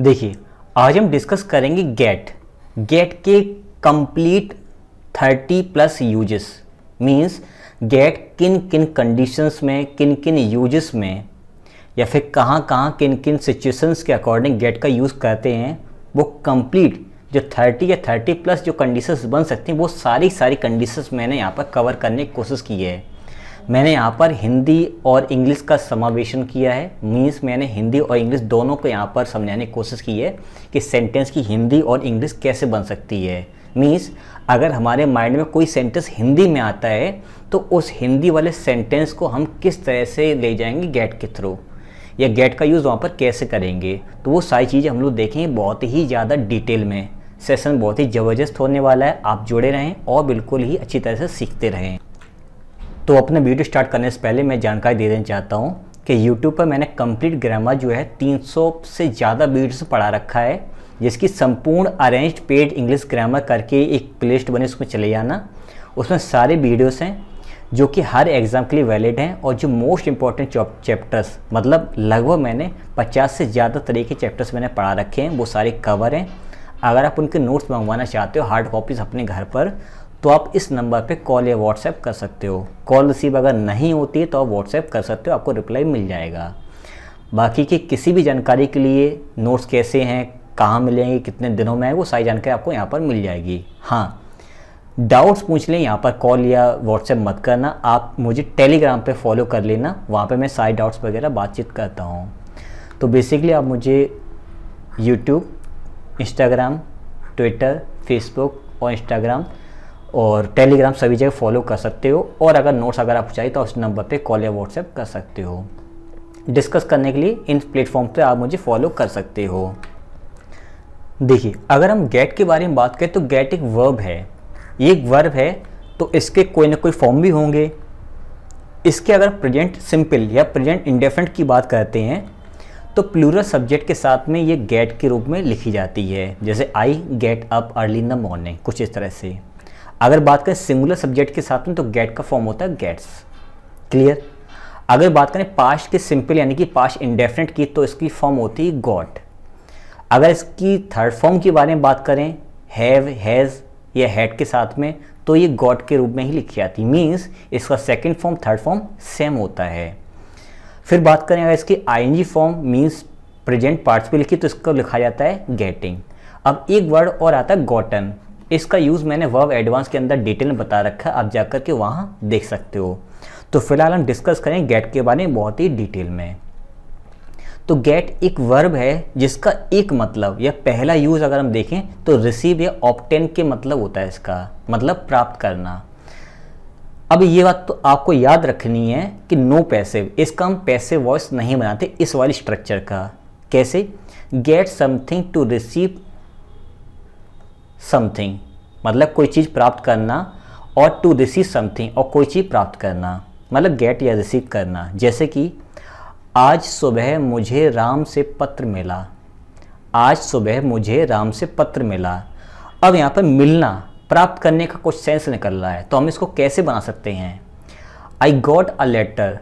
देखिए आज हम डिस्कस करेंगे गेट गेट के complete 30 plus uses means get किन किन कंडीशंस में किन किन यूजेस में या फिर कहाँ कहाँ किन किन सिचुएशंस के अकॉर्डिंग गेट का यूज़ करते हैं वो कंप्लीट जो 30 या 30 प्लस जो कंडीशंस बन सकती हैं वो सारी सारी कंडीशंस मैंने यहाँ पर कवर करने की कोशिश की है मैंने यहाँ पर हिंदी और इंग्लिश का समावेशन किया है मीन्स मैंने हिंदी और इंग्लिश दोनों को यहाँ पर समझाने की कोशिश की है कि सेंटेंस की हिंदी और इंग्लिश कैसे बन सकती है मीन्स अगर हमारे माइंड में कोई सेंटेंस हिंदी में आता है तो उस हिंदी वाले सेंटेंस को हम किस तरह से ले जाएंगे गेट के थ्रू या गेट का यूज़ वहाँ पर कैसे करेंगे तो वो सारी चीज़ें हम लोग देखेंगे बहुत ही ज़्यादा डिटेल में सेशन बहुत ही ज़बरदस्त होने वाला है आप जुड़े रहें और बिल्कुल ही अच्छी तरह से सीखते रहें तो अपने वीडियो स्टार्ट करने से पहले मैं जानकारी दे देना चाहता हूँ कि यूट्यूब पर मैंने कंप्लीट ग्रामर जो है 300 से ज़्यादा वीडियोस पढ़ा रखा है जिसकी संपूर्ण अरेंज्ड पेड इंग्लिश ग्रामर करके एक प्ले लिस्ट बने उसमें चले जाना उसमें सारे वीडियोस हैं जो कि हर एग्ज़ाम के लिए वैलिड हैं और जो मोस्ट इंपॉर्टेंट चैप्टर्स मतलब लगभग मैंने 50 से ज़्यादा तरह के चैप्टर्स मैंने पढ़ा रखे हैं वो सारे कवर हैं अगर आप उनके नोट्स मंगवाना चाहते हो हार्ड कॉपीज़ अपने घर पर तो आप इस नंबर पे कॉल या व्हाट्सएप कर सकते हो कॉल रिसीव अगर नहीं होती तो आप व्हाट्सएप कर सकते हो आपको रिप्लाई मिल जाएगा बाकी की किसी भी जानकारी के लिए नोट्स कैसे हैं कहाँ मिलेंगे कितने दिनों में है वो सारी जानकारी आपको यहाँ पर मिल जाएगी हाँ डाउट्स पूछ लें यहाँ पर कॉल या व्हाट्सएप मत करना आप मुझे टेलीग्राम पे फॉलो कर लेना वहाँ पे मैं सारे डाउट्स वगैरह बातचीत करता हूँ तो बेसिकली आप मुझे यूट्यूब इंस्टाग्राम ट्विटर फेसबुक और इंस्टाग्राम और टेलीग्राम सभी जगह फॉलो कर सकते हो और अगर नोट्स अगर आप चाहिए तो उस नंबर पे कॉल या व्हाट्सएप कर सकते हो डिस्कस करने के लिए इन प्लेटफॉर्म पे आप मुझे फॉलो कर सकते हो देखिए अगर हम गेट के बारे में बात करें तो गेट एक वर्ब है ये एक वर्ब है तो इसके कोई ना कोई फॉर्म भी होंगे इसके अगर प्रेजेंट सिंपल या प्रेजेंट इंडेफेंट की बात करते हैं तो प्लूरल सब्जेक्ट के साथ में ये गेट के रूप में लिखी जाती है जैसे I get up early in the morning कुछ इस तरह से अगर बात करें सिंगुलर सब्जेक्ट के साथ में तो गेट का फॉर्म होता है गेट्स क्लियर अगर बात करें पास्ट के सिंपल यानी कि पास्ट इंडेफिनेट की तो इसकी फॉर्म होती है गॉट अगर इसकी थर्ड फॉर्म के बारे में बात करें हैव हैज़ या हैड के साथ में तो ये गॉड के रूप में ही लिखी जाती मीन्स इसका second form third form same होता है फिर बात करें अगर इसकी आई फॉर्म मीन्स प्रेजेंट पार्ट्स पे लिखी तो इसको लिखा जाता है गेटिंग अब एक वर्ड और आता है गॉटन इसका यूज़ मैंने वर्ब एडवांस के अंदर डिटेल में बता रखा है आप जाकर के वहाँ देख सकते हो तो फिलहाल हम डिस्कस करें गेट के बारे में बहुत ही डिटेल में तो गेट एक वर्ब है जिसका एक मतलब या पहला यूज़ अगर हम देखें तो रिसीव या ऑप्टेन के मतलब होता है इसका मतलब प्राप्त करना अब ये बात तो आपको याद रखनी है कि नो पैसिव इसका हम पैसिव वॉइस नहीं बनाते इस वाली स्ट्रक्चर का कैसे get something to receive something मतलब कोई चीज़ प्राप्त करना और टू रिसीव समथिंग और कोई चीज़ प्राप्त करना मतलब गेट या रिसीव करना जैसे कि आज सुबह मुझे राम से पत्र मिला आज सुबह मुझे राम से पत्र मिला अब यहाँ पर मिलना प्राप्त करने का कुछ सेंस निकल रहा है तो हम इसको कैसे बना सकते हैं I got a letter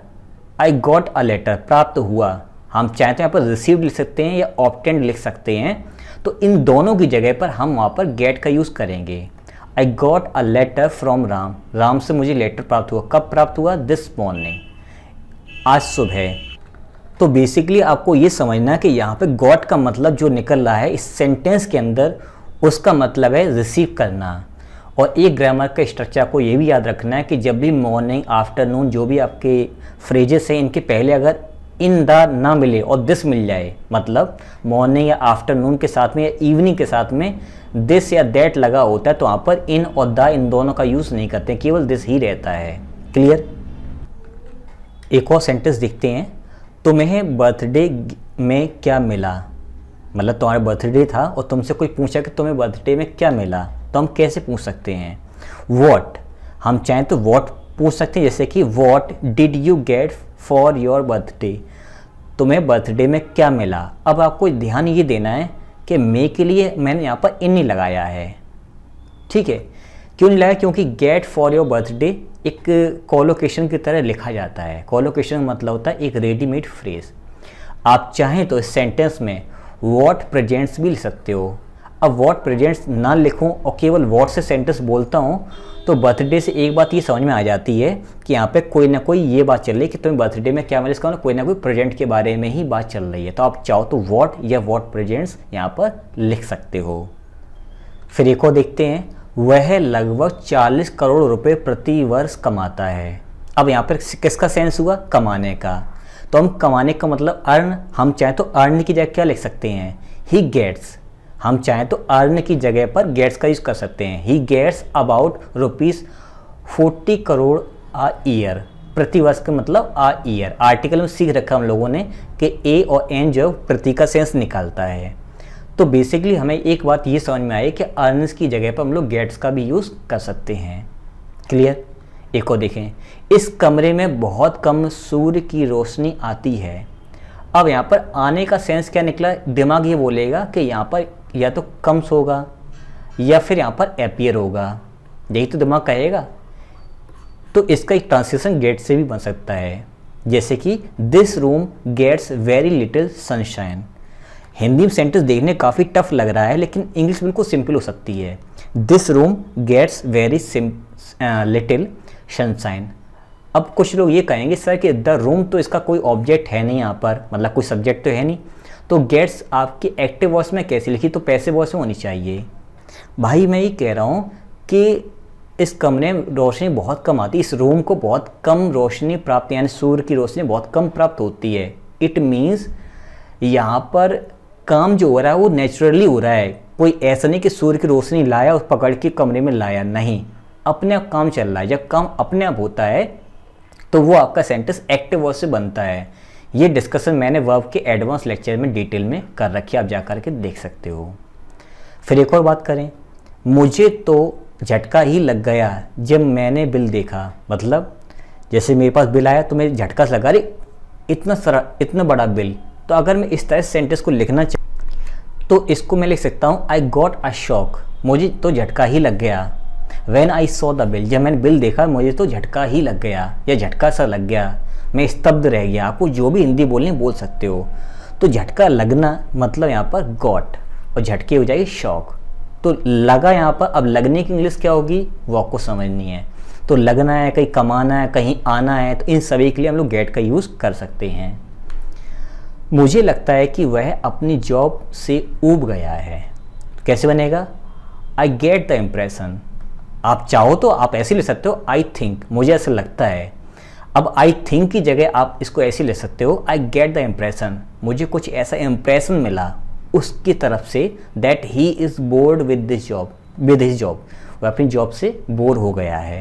I got a letter प्राप्त हुआ हम चाहे तो यहाँ पर रिसीव लिख सकते हैं या ऑप्टेंड लिख सकते हैं तो इन दोनों की जगह पर हम वहाँ पर गेट का यूज़ करेंगे I got a letter from Ram Ram से मुझे लेटर प्राप्त हुआ कब प्राप्त हुआ दिस मॉर्निंग आज सुबह तो बेसिकली आपको ये समझना कि यहाँ पे गॉट का मतलब जो निकल रहा है इस सेंटेंस के अंदर उसका मतलब है रिसीव करना और एक ग्रामर का स्ट्रक्चर आपको ये भी याद रखना है कि जब भी मॉर्निंग आफ्टरनून जो भी आपके फ्रेजेस हैं इनके पहले अगर इन द ना मिले और दिस मिल जाए मतलब मॉर्निंग या आफ्टरनून के साथ में या इवनिंग के साथ में दिस या दैट लगा होता है तो वहाँ पर इन और द इन दोनों का यूज़ नहीं करते केवल दिस ही रहता है क्लियर एक और सेंटेंस देखते हैं तुम्हें बर्थडे में क्या मिला मतलब तुम्हारा बर्थडे था और तुमसे कोई पूछा कि तुम्हें बर्थडे में क्या मिला तो हम कैसे पूछ सकते हैं वॉट हम चाहें तो वॉट पूछ सकते हैं जैसे कि what did you get for your birthday तुम्हें बर्थडे में क्या मिला अब आपको ध्यान ये देना है कि मे के लिए मैंने यहाँ पर इन नहीं लगाया है ठीक है क्यों नहीं लगाया क्योंकि गेट फॉर योर बर्थडे एक कॉलोकेशन की तरह लिखा जाता है कॉलोकेशन मतलब होता है एक रेडीमेड फ्रेज आप चाहें तो इस सेंटेंस में वॉट प्रेजेंट्स भी लिख सकते हो अब वॉट प्रेजेंट्स ना लिखूँ और केवल वॉट से सेंटेंस बोलता हूँ तो बर्थडे से एक बात ये समझ में आ जाती है कि यहाँ पे कोई ना कोई ये बात चल रही है कि तुम्हें बर्थडे में क्या मैं करो कोई ना कोई प्रेजेंट के बारे में ही बात चल रही है तो आप चाहो तो वॉट या वॉट प्रेजेंट्स यहाँ पर लिख सकते हो फिर एक और देखते हैं वह लगभग चालीस करोड़ रुपए प्रति वर्ष कमाता है अब यहाँ पर किसका सेंस हुआ कमाने का तो हम कमाने का मतलब अर्न हम चाहें तो अर्न की जगह क्या लिख सकते हैं ही गेट्स हम चाहें तो अर्न की जगह पर गेट्स का यूज़ कर सकते हैं he gets about rupees forty crore a year प्रति वर्ष का मतलब आ ईयर आर्टिकल में सीख रखा हम लोगों ने कि ए और एन जो प्रति का सेंस निकालता है तो बेसिकली हमें एक बात ये समझ में आई कि अर्नस की जगह पर हम लोग गेट्स का भी यूज़ कर सकते हैं क्लियर एक और देखें इस कमरे में बहुत कम सूर्य की रोशनी आती है अब यहाँ पर आने का सेंस क्या निकला दिमाग ये बोलेगा कि यहाँ पर या तो कम्स होगा या फिर यहाँ पर एपियर होगा यही तो दिमाग कहेगा तो इसका एक ट्रांसलेशन गेट से भी बन सकता है जैसे कि this room gets very little sunshine Hindi में सेंटेंस देखने काफ़ी टफ लग रहा है लेकिन इंग्लिश बिल्कुल सिंपल हो सकती है this room gets very little sunshine अब कुछ लोग ये कहेंगे सर कि द रूम तो इसका कोई ऑब्जेक्ट है नहीं यहाँ पर मतलब कोई सब्जेक्ट तो है नहीं तो गेट्स आपकी एक्टिव वॉइस में कैसे लिखी तो पैसे वॉइस में होनी चाहिए भाई मैं ये कह रहा हूँ कि इस कमरे में रोशनी बहुत कम आती है इस रूम को बहुत कम रोशनी प्राप्त यानी सूर्य की रोशनी बहुत कम प्राप्त होती है इट मीन्स यहाँ पर काम जो हो रहा है वो नेचुरली हो रहा है कोई ऐसा नहीं कि सूर्य की रोशनी लाया और पकड़ के कमरे में लाया नहीं अपने आप काम चल रहा है जब काम अपने आप होता है तो वो आपका सेंटेंस एक्टिव वॉइस से बनता है ये डिस्कशन मैंने वर्ब के एडवांस लेक्चर में डिटेल में कर रखी आप जा कर के देख सकते हो फिर एक और बात करें मुझे तो झटका ही लग गया जब मैंने बिल देखा मतलब जैसे मेरे पास बिल आया तो मेरे झटका लगा अरे इतना सरा इतना बड़ा बिल तो अगर मैं इस तरह सेंटेंस को लिखना चाहूँ तो इसको मैं लिख सकता हूँ आई गॉट अ शॉक मुझे तो झटका ही लग गया when I saw the bill जब मैंने बिल देखा मुझे तो झटका ही लग गया या झटका सा लग गया मैं स्तब्ध रह गया आपको जो भी हिंदी बोलनी बोल सकते हो तो झटका लगना मतलब यहाँ पर गॉट और झटके हो जाएगी शौक तो लगा यहाँ पर अब लगने की इंग्लिश क्या होगी वॉक को समझनी है तो लगना है कहीं कमाना है कहीं आना है तो इन सभी के लिए हम लोग गेट का यूज़ कर सकते हैं मुझे लगता है कि वह अपनी जॉब से ऊब गया है कैसे बनेगा आई गेट द इम्प्रेशन आप चाहो तो आप ऐसे ले सकते हो आई थिंक मुझे ऐसा लगता है अब आई थिंक की जगह आप इसको ऐसे ले सकते हो आई गेट द इम्प्रेशन मुझे कुछ ऐसा इम्प्रेशन मिला उसकी तरफ से that he is bored with this job with his job वह अपनी जॉब से बोर हो गया है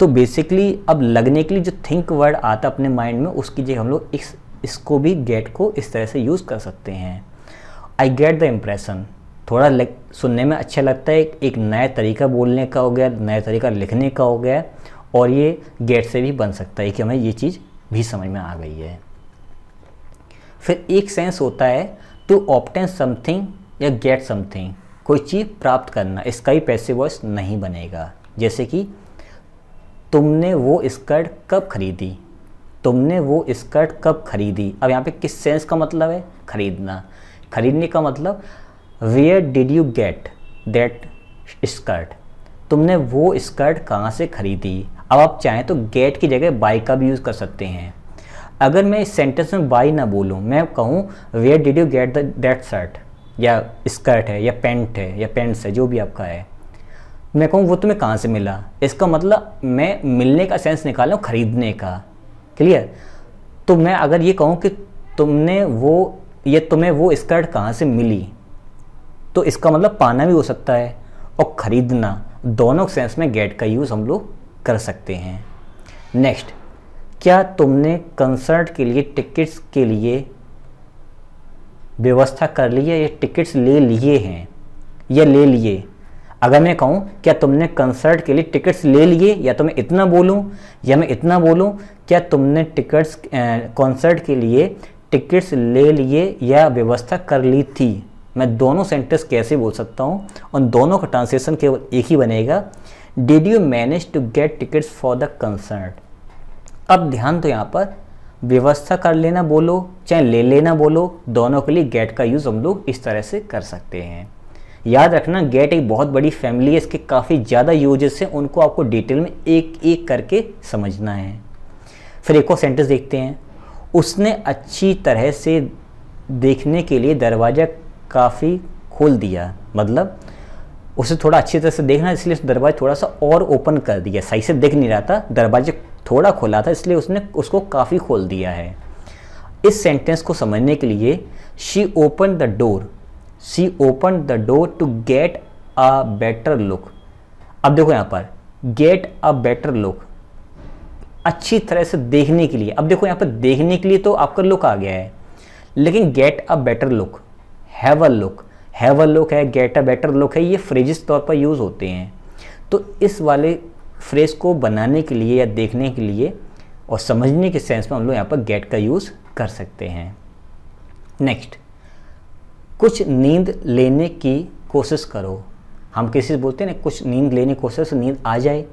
तो बेसिकली अब लगने के लिए जो थिंक वर्ड आता अपने माइंड में उसकी जगह हम लोग इस इसको भी गेट को इस तरह से यूज़ कर सकते हैं आई गेट द इम्प्रेशन थोड़ा सुनने में अच्छा लगता है एक नया तरीका बोलने का हो गया नया तरीका लिखने का हो गया और ये गेट से भी बन सकता है कि हमें ये चीज़ भी समझ में आ गई है फिर एक सेंस होता है टू ऑप्टेन समथिंग या गेट समथिंग कोई चीज़ प्राप्त करना इसका ही पैसे वॉइस नहीं बनेगा जैसे कि तुमने वो स्कर्ट कब खरीदी तुमने वो स्कर्ट कब खरीदी अब यहाँ पे किस सेंस का मतलब है खरीदना खरीदने का मतलब where did you get that skirt तुमने वो स्कर्ट कहाँ से खरीदी अब आप चाहें तो गेट की जगह बाई का भी यूज़ कर सकते हैं अगर मैं इस सेंटेंस में बाई ना बोलूँ मैं कहूँ where did you get the that shirt या स्कर्ट है या पेंट है या पेंट्स है जो भी आपका है मैं कहूँ वो तुम्हें कहाँ से मिला इसका मतलब मैं मिलने का सेंस निकाल रहा ख़रीदने का क्लियर तो मैं अगर ये कहूँ कि तुमने वो ये तुम्हें वो स्कर्ट कहाँ से मिली तो इसका मतलब पाना भी हो सकता है और ख़रीदना दोनों सेंस में गेट का यूज़ हम लोग कर सकते हैं नेक्स्ट क्या तुमने कंसर्ट के लिए टिकट्स के लिए व्यवस्था कर ली है या टिकट्स ले लिए हैं या ले लिए अगर मैं कहूँ क्या तुमने कंसर्ट के लिए टिकट्स ले लिए या तो मैं इतना बोलूँ या मैं इतना बोलूँ क्या तुमने टिकट्स कॉन्सर्ट के लिए टिकट्स ले लिए या व्यवस्था कर ली थी मैं दोनों सेंटेंस कैसे बोल सकता हूँ उन दोनों का ट्रांसलेशन केवल एक ही बनेगा did you manage to get tickets for the concert अब ध्यान तो यहाँ पर व्यवस्था कर लेना बोलो चाहे ले लेना बोलो दोनों के लिए गेट का यूज़ हम लोग इस तरह से कर सकते हैं याद रखना गेट एक बहुत बड़ी फैमिली है इसके काफ़ी ज़्यादा यूजेस हैं उनको आपको डिटेल में एक एक करके समझना है फिर एक और सेंटेंस देखते हैं उसने अच्छी तरह से देखने के लिए दरवाज़ा काफ़ी खोल दिया मतलब उसे थोड़ा अच्छी तरह से देखना इसलिए उस दरवाज़ा थोड़ा सा और ओपन कर दिया सही से देख नहीं रहा था दरवाजे थोड़ा खोला था इसलिए उसने उसको काफ़ी खोल दिया है इस सेंटेंस को समझने के लिए she open the door she open the door to get a better look अब देखो यहाँ पर गेट अ बेटर लुक अच्छी तरह से देखने के लिए अब देखो यहाँ पर देखने के लिए तो आपका लुक आ गया है लेकिन get a better look have a look have a look है गेट अ बेटर लुक है ये फ्रेजेस तौर पर यूज़ होते हैं तो इस वाले फ्रेज को बनाने के लिए या देखने के लिए और समझने के सेंस में हम लोग यहाँ पर गेट का यूज़ कर सकते हैं नेक्स्ट कुछ नींद लेने की कोशिश करो हम किसी से बोलते हैं ना कुछ नींद लेने की कोशिश नींद आ जाए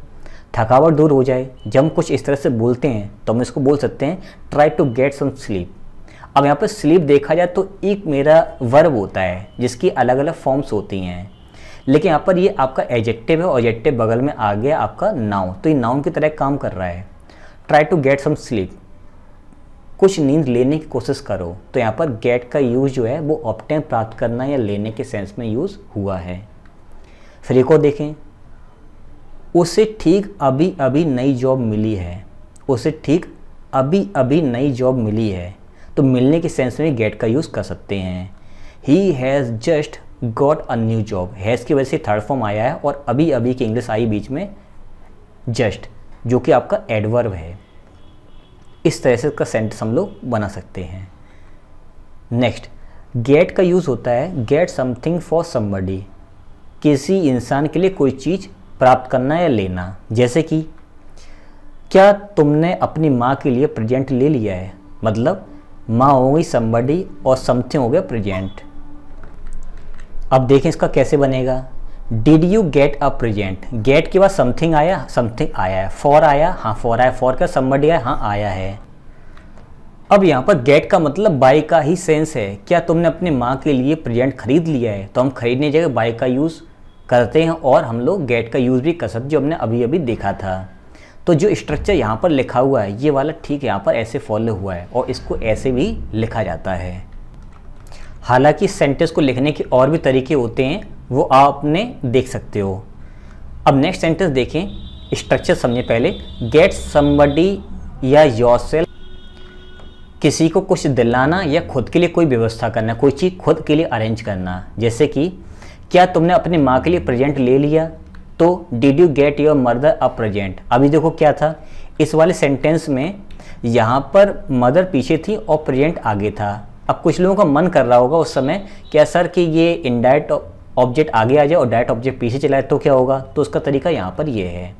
थकावट दूर हो जाए जब हम कुछ इस तरह से बोलते हैं तो हम इसको बोल सकते हैं try to get some sleep अब यहाँ पर स्लीप देखा जाए तो एक मेरा वर्ब होता है जिसकी अलग अलग फॉर्म्स होती हैं लेकिन यहाँ पर ये आपका एजेक्टिव है और एजेक्टिव बगल में आ गया आपका नाउ तो ये नाउन की तरह काम कर रहा है try to get some sleep कुछ नींद लेने की कोशिश करो तो यहाँ पर गेट का यूज़ जो है वो ऑप्टेन प्राप्त करना या लेने के सेंस में यूज़ हुआ है फिर एक और देखें उसे ठीक अभी अभी नई जॉब मिली है उसे ठीक अभी अभी नई जॉब मिली है तो मिलने के सेंस में गेट का यूज़ कर सकते हैं he has just got a new job has की वजह से थर्ड फॉर्म आया है और अभी अभी की इंग्लिश आई बीच में जस्ट जो कि आपका एडवर्ब है इस तरह से इसका सेंटेंस हम लोग बना सकते हैं नेक्स्ट गेट का यूज़ होता है गेट समथिंग फॉर समबडी किसी इंसान के लिए कोई चीज़ प्राप्त करना या लेना जैसे कि क्या तुमने अपनी माँ के लिए प्रेजेंट ले लिया है मतलब माँ हो गई सम्बडी और समथिंग हो गया प्रेजेंट अब देखें इसका कैसे बनेगा did you get a present get के बाद समथिंग आया समथिंग आया है फॉर आया हाँ फॉर आया फॉर का समबडी आया हाँ आया है अब यहाँ पर गेट का मतलब बाय का ही सेंस है क्या तुमने अपने माँ के लिए प्रेजेंट खरीद लिया है तो हम खरीदने जगह बाय का यूज़ करते हैं और हम लोग गेट का यूज़ भी कर सकते जो हमने अभी अभी देखा था तो जो स्ट्रक्चर यहाँ पर लिखा हुआ है ये वाला ठीक यहाँ पर ऐसे फॉलो हुआ है और इसको ऐसे भी लिखा जाता है हालांकि सेंटेंस को लिखने के और भी तरीके होते हैं वो आपने देख सकते हो अब नेक्स्ट सेंटेंस देखें स्ट्रक्चर समझे पहले गेट समबडी या योर किसी को कुछ दिलाना या खुद के लिए कोई व्यवस्था करना कोई चीज़ खुद के लिए अरेंज करना जैसे कि क्या तुमने अपनी माँ के लिए प्रेजेंट ले लिया तो did you get your mother a present अभी देखो क्या था इस वाले सेंटेंस में यहाँ पर मदर पीछे थी और प्रेजेंट आगे था अब कुछ लोगों का मन कर रहा होगा उस समय क्या सर कि ये इनडायरेक्ट ऑब्जेक्ट आगे आ जाए और डायरेक्ट ऑब्जेक्ट पीछे चलाए तो क्या होगा तो उसका तरीका यहाँ पर ये है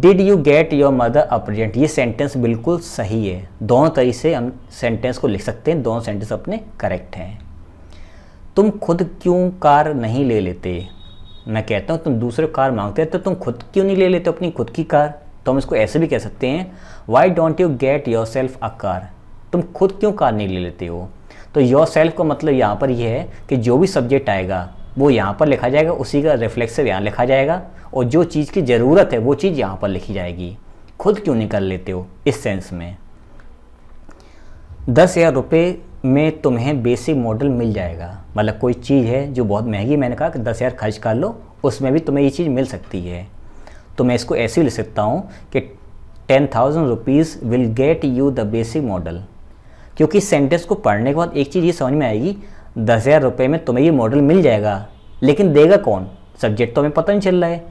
did you get your mother a present ये सेंटेंस बिल्कुल सही है दोनों तरीके से हम सेंटेंस को लिख सकते हैं दोनों सेंटेंस अपने करेक्ट हैं तुम खुद क्यों कार नहीं ले लेते मैं कहता हूँ तुम दूसरे कार मांगते हो तो तुम खुद क्यों नहीं ले लेते अपनी खुद की कार तो हम इसको ऐसे भी कह सकते हैं why don't you get yourself a car तुम खुद क्यों कार नहीं ले लेते हो तो योर सेल्फ का मतलब यहाँ पर यह है कि जो भी सब्जेक्ट आएगा वो यहाँ पर लिखा जाएगा उसी का रिफ्लेक्सर यहाँ लिखा जाएगा और जो चीज़ की ज़रूरत है वो चीज़ यहाँ पर लिखी जाएगी खुद क्यों नहीं कर लेते हो इस सेंस में दस हज़ार रुपये में तुम्हें बेसिक मॉडल मिल जाएगा मतलब कोई चीज़ है जो बहुत महंगी मैंने कहा कि दस हज़ार खर्च कर लो उसमें भी तुम्हें ये चीज़ मिल सकती है तो मैं इसको ऐसे ले सकता हूँ कि ten thousand rupees will get you the basic model क्योंकि सेंटेंस को पढ़ने के बाद एक चीज़ ये समझ में आएगी दस हज़ार रुपये में तुम्हें ये मॉडल मिल जाएगा लेकिन देगा कौन सब्जेक्ट तो हमें पता नहीं चल रहा है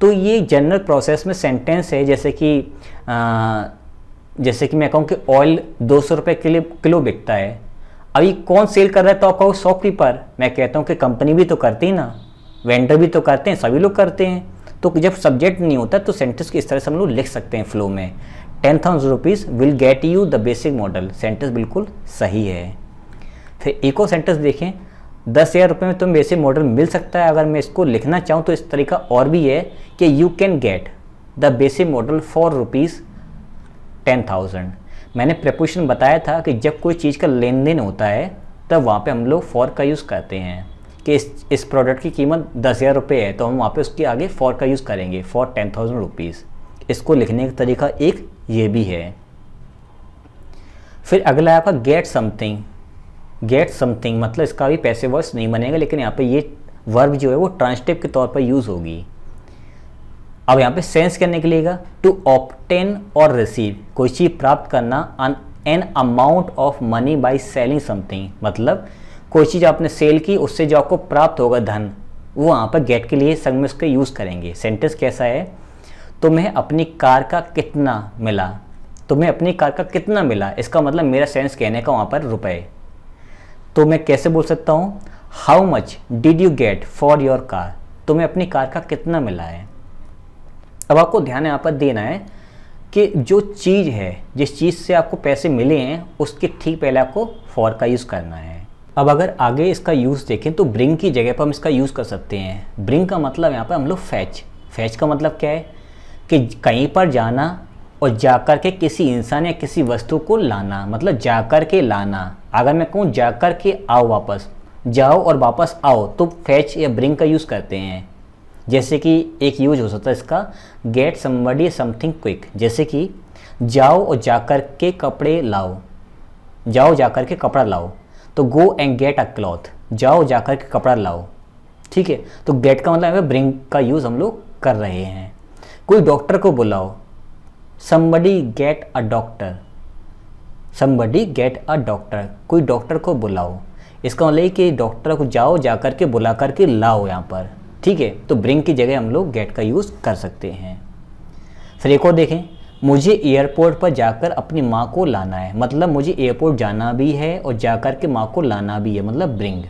तो ये जनरल प्रोसेस में सेंटेंस है जैसे कि आ, जैसे कि मैं कहूँ कि ऑयल दो सौ रुपये किलो बिकता है अभी कौन सेल कर रहा है टॉप हाउस शॉपकीपर मैं कहता हूँ कि कंपनी भी तो करती है ना वेंडर भी तो करते हैं सभी लोग करते हैं तो जब सब्जेक्ट नहीं होता तो सेंटेंस किस तरह से हम लोग लिख सकते हैं फ्लो में ten thousand rupees will get you the basic model sentence बिल्कुल सही है फिर और सेंटेंस देखें दस हज़ार रुपये में तुम बेसिक मॉडल मिल सकता है अगर मैं इसको लिखना चाहूँ तो इस तरीका और भी है कि you can get the basic model for rupees ten thousand मैंने प्रपोशन बताया था कि जब कोई चीज़ का लेन देन होता है तब वहाँ पे हम लोग फॉर का यूज़ करते हैं कि इस इस प्रोडक्ट की कीमत दस हज़ार रुपये है तो हम वहाँ पे उसके आगे फॉर का यूज़ करेंगे फॉर टेन थाउजेंड रुपीज़ इसको लिखने का तरीका एक ये भी है फिर अगला आपका गेट समथिंग गेट समथिंग मतलब इसका भी पैसे वर्स नहीं बनेगा लेकिन यहाँ पर ये वर्ब जो है वो ट्रांसटिव के तौर पर यूज़ होगी अब यहाँ पे सेंस करने के लिए टू ऑप्टेन और रिसीव कोई चीज़ प्राप्त करना an amount of money by selling something मतलब कोई चीज़ आपने सेल की उससे जो आपको प्राप्त होगा धन वो वहाँ पर गेट के लिए संग में उसका यूज़ करेंगे सेंटेंस कैसा है तुम्हें अपनी कार का कितना मिला तुम्हें अपनी कार का कितना मिला इसका मतलब मेरा सेंस कहने का वहाँ पर रुपए तो मैं कैसे बोल सकता हूँ how much did you get for your car तुम्हें अपनी कार का कितना मिला है अब आपको ध्यान यहाँ पर देना है कि जो चीज़ है जिस चीज़ से आपको पैसे मिले हैं उसके ठीक पहले आपको फॉर का यूज़ करना है अब अगर आगे इसका यूज़ देखें तो ब्रिंग की जगह पर हम इसका यूज़ कर सकते हैं ब्रिंग का मतलब यहाँ पर हम लोग फैच फैच का मतलब क्या है कि कहीं पर जाना और जाकर के किसी इंसान या किसी वस्तु को लाना मतलब जाकर के लाना अगर मैं कहूँ जाकर के आओ वापस जाओ और वापस आओ तो फैच या ब्रिंग का यूज़ करते हैं जैसे कि एक यूज हो सकता है इसका गेट समबडी समथिंग क्विक जैसे कि जाओ और जाकर के कपड़े लाओ जाओ जाकर के कपड़ा लाओ तो go and get a cloth जाओ जाकर के कपड़ा लाओ ठीक है तो गेट का मतलब ब्रिंग का यूज़ हम लोग कर रहे हैं कोई डॉक्टर को बुलाओ somebody get a doctor somebody get a doctor कोई डॉक्टर को बुलाओ इसका मतलब कि डॉक्टर को जाओ जा कर के बुला करके लाओ यहाँ पर ठीक है तो ब्रिंग की जगह हम लोग गेट का यूज़ कर सकते हैं फिर एक और देखें मुझे एयरपोर्ट पर जाकर अपनी माँ को लाना है मतलब मुझे एयरपोर्ट जाना भी है और जाकर के माँ को लाना भी है मतलब bring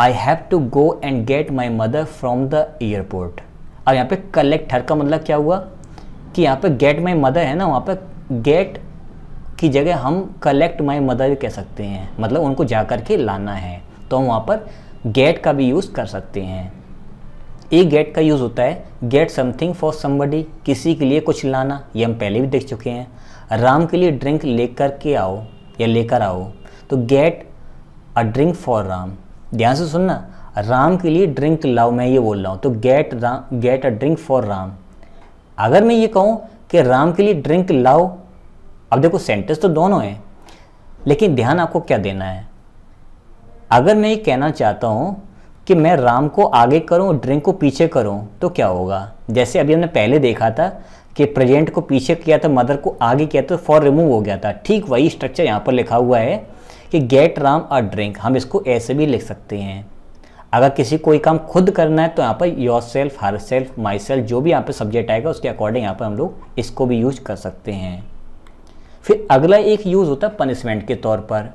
I have to go and get my mother from the airport अब यहाँ पे कलेक्ट हर का मतलब क्या हुआ कि यहाँ पे गेट माई मदर है ना वहाँ पे गेट की जगह हम कलेक्ट माई मदर कह सकते हैं मतलब उनको जाकर के लाना है तो हम वहाँ पर गेट का भी यूज़ कर सकते हैं ए गेट का यूज़ होता है गेट समथिंग फॉर समबडी किसी के लिए कुछ लाना ये हम पहले भी देख चुके हैं राम के लिए ड्रिंक लेकर के आओ या लेकर आओ तो get a drink for Ram ध्यान से सुनना राम के लिए ड्रिंक लाओ मैं ये बोल रहा हूँ तो get Ram get a drink for Ram अगर मैं ये कहूँ कि राम के लिए ड्रिंक लाओ अब देखो सेंटेंस तो दोनों हैं लेकिन ध्यान आपको क्या देना है अगर मैं ये कहना चाहता हूँ कि मैं राम को आगे करूँ ड्रिंक को पीछे करूँ तो क्या होगा जैसे अभी हमने पहले देखा था कि प्रेजेंट को पीछे किया था मदर को आगे किया तो फॉर रिमूव हो गया था ठीक वही स्ट्रक्चर यहाँ पर लिखा हुआ है कि गेट राम और ड्रिंक हम इसको ऐसे भी लिख सकते हैं अगर किसी कोई काम खुद करना है तो यहाँ पर yourself herself myself जो भी यहाँ पर सब्जेक्ट आएगा उसके अकॉर्डिंग यहाँ पर हम लोग इसको भी यूज कर सकते हैं फिर अगला एक यूज़ होता है पनिशमेंट के तौर पर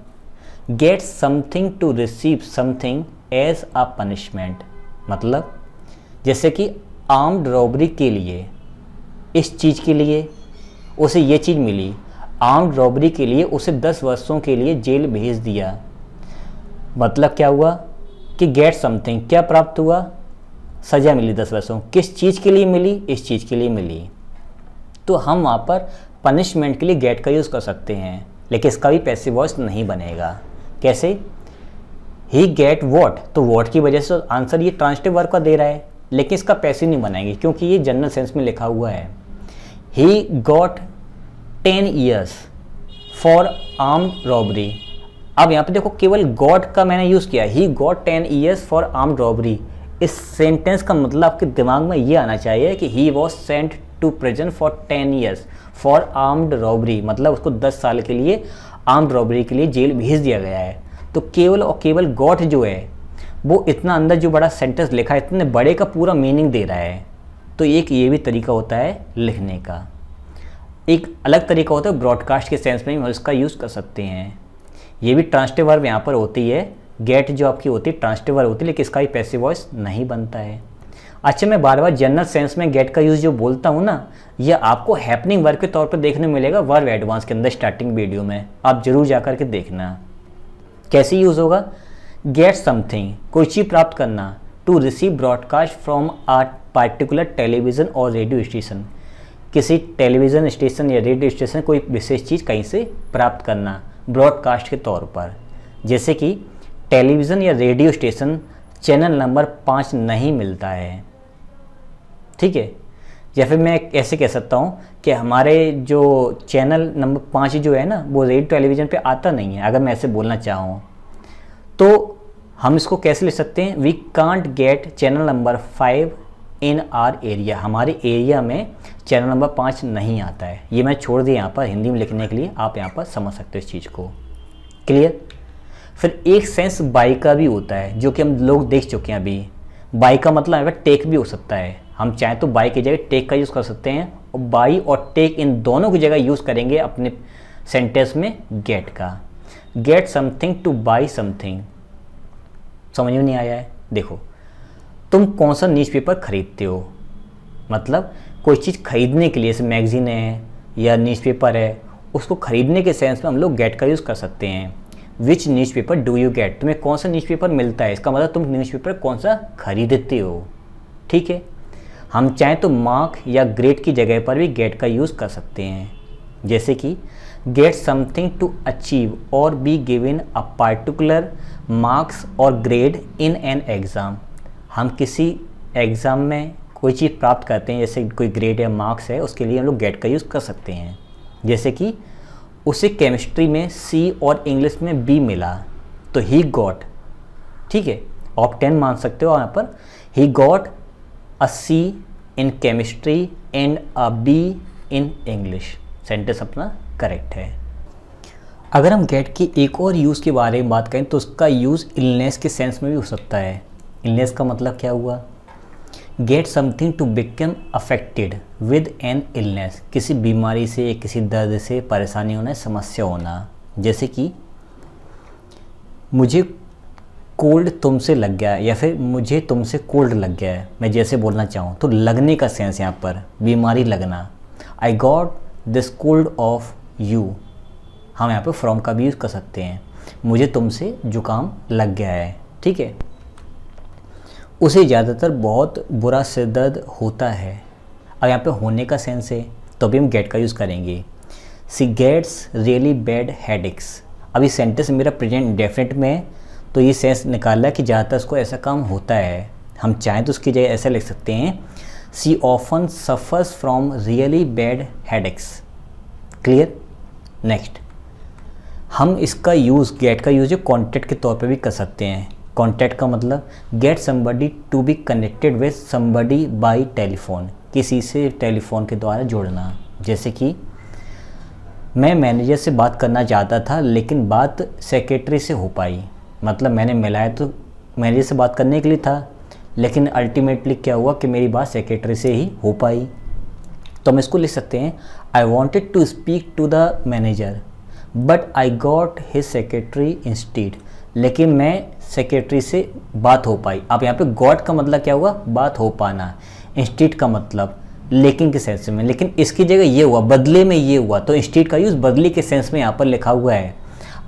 get something to receive something as a punishment मतलब जैसे कि आर्म्ड रॉबरी के लिए इस चीज़ के लिए उसे ये चीज़ मिली आर्म्ड रॉबरी के लिए उसे दस वर्षों के लिए जेल भेज दिया मतलब क्या हुआ कि गेट समथिंग क्या प्राप्त हुआ सज़ा मिली दस वर्षों किस चीज़ के लिए मिली इस चीज़ के लिए मिली तो हम वहाँ पर पनिशमेंट के लिए गेट का यूज़ कर सकते हैं लेकिन इसका भी पैसे वॉइस नहीं बनेगा कैसे ही गेट वॉट तो वॉट की वजह से आंसर ये ट्रांसटिव वर्ब का दे रहा है लेकिन इसका पैसे नहीं बनाएंगे क्योंकि ये जनरल सेंस में लिखा हुआ है he got ten years for arm robbery अब यहाँ पे देखो केवल गॉड का मैंने यूज़ किया he got ten years for arm robbery इस सेंटेंस का मतलब आपके दिमाग में ये आना चाहिए कि he was sent to present for ten years for armed robbery मतलब उसको 10 साल के लिए आर्म्ड रॉबरी के लिए जेल भेज दिया गया है तो केवल और केवल गॉट जो है वो इतना अंदर जो बड़ा सेंटेंस लिखा है इतने बड़े का पूरा मीनिंग दे रहा है तो एक ये भी तरीका होता है लिखने का एक अलग तरीका होता है ब्रॉडकास्ट के सेंस में हम इसका यूज़ कर सकते हैं ये भी ट्रांसटेवर यहाँ पर होती है गेट जो आपकी होती है ट्रांसटेवर होती है लेकिन इसका भी पैसिव वॉइस नहीं बनता है अच्छा मैं बार बार जनरल सेंस में गेट का यूज़ जो बोलता हूँ ना ये आपको हैपनिंग वर्क के तौर पर देखने मिलेगा वर्ब एडवांस के अंदर स्टार्टिंग वीडियो में आप ज़रूर जा के देखना कैसे यूज़ होगा गेट समथिंग कोई चीज़ प्राप्त करना to receive broadcast from a particular television और रेडियो स्टेशन किसी टेलीविज़न स्टेशन या रेडियो स्टेशन कोई विशेष चीज़ कहीं से प्राप्त करना ब्रॉडकास्ट के तौर पर जैसे कि टेलीविज़न या रेडियो स्टेशन चैनल नंबर पाँच नहीं मिलता है ठीक है या फिर मैं ऐसे कह सकता हूँ कि हमारे जो चैनल नंबर पाँच जो है ना वो रेड टेलीविज़न पे आता नहीं है अगर मैं ऐसे बोलना चाहूँ तो हम इसको कैसे ले सकते हैं we can't get channel number five in our area हमारे एरिया में चैनल नंबर पाँच नहीं आता है ये मैं छोड़ दिया यहाँ पर हिंदी में लिखने के लिए आप यहाँ पर समझ सकते हो इस चीज़ को क्लियर फिर एक सेंस बाई का भी होता है जो कि हम लोग देख चुके हैं अभी बाई का मतलब है टेक भी हो सकता है हम चाहें तो बाई की जगह टेक का यूज़ कर सकते हैं और बाई और टेक इन दोनों की जगह यूज़ करेंगे अपने सेंटेंस में गेट का get something to buy something समझ में नहीं आया है देखो तुम कौन सा न्यूज़पेपर ख़रीदते हो मतलब कोई चीज़ खरीदने के लिए जैसे मैगज़ीन है या न्यूज़पेपर है उसको ख़रीदने के सेंस में हम लोग गेट का यूज़ कर सकते हैं which newspaper do you get तुम्हें कौन सा न्यूज़पेपर मिलता है इसका मतलब तुम न्यूज़पेपर कौन सा खरीदते हो ठीक है हम चाहें तो मार्क या ग्रेड की जगह पर भी गेट का यूज़ कर सकते हैं जैसे कि गेट समथिंग टू अचीव और be in a particular marks और ग्रेड इन एन एग्ज़ाम हम किसी एग्ज़ाम में कोई चीज़ प्राप्त करते हैं जैसे कोई ग्रेड या मार्क्स है उसके लिए हम लोग गेट का यूज़ कर सकते हैं जैसे कि उसे केमिस्ट्री में सी और इंग्लिश में बी मिला तो ही गॉट ठीक है आप टेन मान सकते हो यहाँ पर he got a C in chemistry and a B in English sentence अपना करेक्ट है अगर हम गेट की एक और यूज़ के बारे में बात करें तो उसका यूज़ इलनेस के सेंस में भी हो सकता है इलनेस का मतलब क्या हुआ get something to become affected with an illness किसी बीमारी से किसी दर्द से परेशानी होना समस्या होना जैसे कि मुझे कोल्ड तुमसे लग गया है या फिर मुझे तुमसे कोल्ड लग गया है मैं जैसे बोलना चाहूँ तो लगने का सेंस यहाँ पर बीमारी लगना I got this cold off you हम यहाँ पर फ्रॉम का भी यूज़ कर सकते हैं मुझे तुमसे जुकाम लग गया है ठीक है उसे ज़्यादातर बहुत बुरा सिर दर्द होता है अब यहाँ पे होने का सेंस है तो भी हम गेट का यूज़ करेंगे she gets really bad head अभी सेंटेंस मेरा प्रेजेंट डेफिनेट में है तो ये सेंस निकाला कि ज़्यादातर उसको ऐसा काम होता है हम चाहें तो उसकी जगह ऐसा लिख सकते हैं she often suffers from really bad head clear next हम इसका यूज़ गेट का यूज़ कॉन्टेक्ट के तौर पे भी कर सकते हैं कॉन्टैक्ट का मतलब get somebody to be connected with somebody by telephone किसी से टेलीफोन के द्वारा जोड़ना जैसे कि मैं मैनेजर से बात करना चाहता था लेकिन बात सेक्रेटरी से हो पाई मतलब मैंने मिलाया तो मैनेजर से बात करने के लिए था लेकिन अल्टीमेटली क्या हुआ कि मेरी बात सेक्रेटरी से ही हो पाई तो हम इसको लिख सकते हैं I wanted to speak to the manager but I got his secretary instead लेकिन मैं सेक्रेटरी से बात हो पाई अब यहाँ पे गॉड का मतलब क्या हुआ बात हो पाना इंस्टीट का मतलब लेकिन के सेंस में लेकिन इसकी जगह ये हुआ बदले में ये हुआ तो इंस्टीट का यूज़ बदले के सेंस में यहाँ पर लिखा हुआ है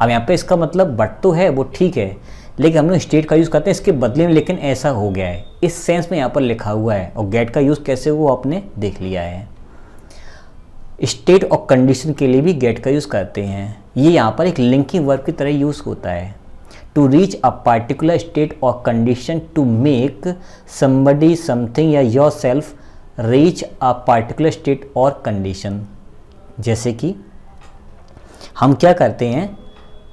अब यहाँ पे इसका मतलब बट तो है वो ठीक है लेकिन हम लोग स्टेट का यूज़ करते हैं इसके बदले में लेकिन ऐसा हो गया है इस सेंस में यहाँ पर लिखा हुआ है और गेट का यूज़ कैसे वो आपने देख लिया है स्टेट और कंडीशन के लिए भी गेट का यूज़ करते हैं ये यहाँ पर एक लिंकिंग वर्ब की तरह यूज़ होता है to reach a particular state और condition to make somebody something या yourself reach a particular state और कंडीशन जैसे कि हम क्या करते हैं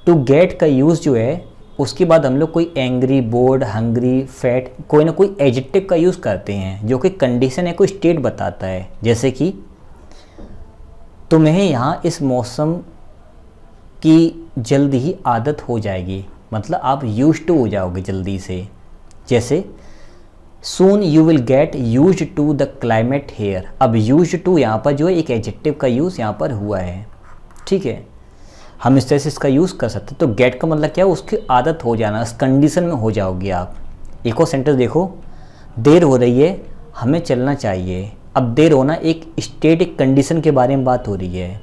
टू गेट का यूज़ जो है उसके बाद हम लोग कोई एंग्री बोर्ड हंग्री फैट कोई ना कोई एजेक्टिव का यूज़ करते हैं जो कि कंडीशन है कोई स्टेट बताता है जैसे कि तुम्हें यहाँ इस मौसम की जल्द ही आदत हो जाएगी मतलब आप यूज टू हो जाओगे जल्दी से जैसे soon you will get use to the climate here अब यूज टू यहाँ पर जो है एक एडजेक्टिव का यूज़ यहाँ पर हुआ है ठीक है हम इस तरह से इसका यूज़ कर सकते हैं तो गेट का मतलब क्या है उसकी आदत हो जाना उस कंडीशन में हो जाओगे आप एक और सेंटेंस देखो देर हो रही है हमें चलना चाहिए अब देर होना एक स्टेटिक कंडीशन के बारे में बात हो रही है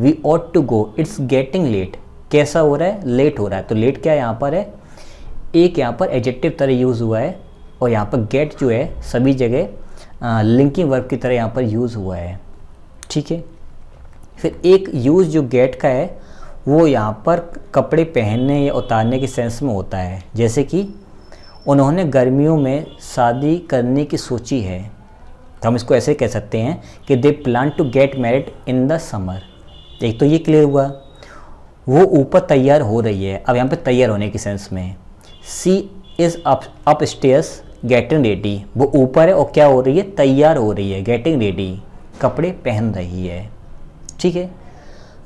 we ought to go it's getting late कैसा हो रहा है लेट हो रहा है तो लेट क्या यहाँ पर है एक यहाँ पर एजेक्टिव तरह यूज़ हुआ है और यहाँ पर गेट जो है सभी जगह लिंकिंग वर्ब की तरह यहाँ पर यूज़ हुआ है ठीक है फिर एक यूज़ जो गेट का है वो यहाँ पर कपड़े पहनने या उतारने के सेंस में होता है जैसे कि उन्होंने गर्मियों में शादी करने की सोची है तो हम इसको ऐसे कह सकते हैं कि they plan to get married in the summer एक तो ये क्लियर हुआ वो ऊपर तैयार हो रही है अब यहाँ पे तैयार होने के सेंस में she is upstairs getting ready वो ऊपर है और क्या हो रही है तैयार हो रही है गेटिंग रेडी कपड़े पहन रही है ठीक है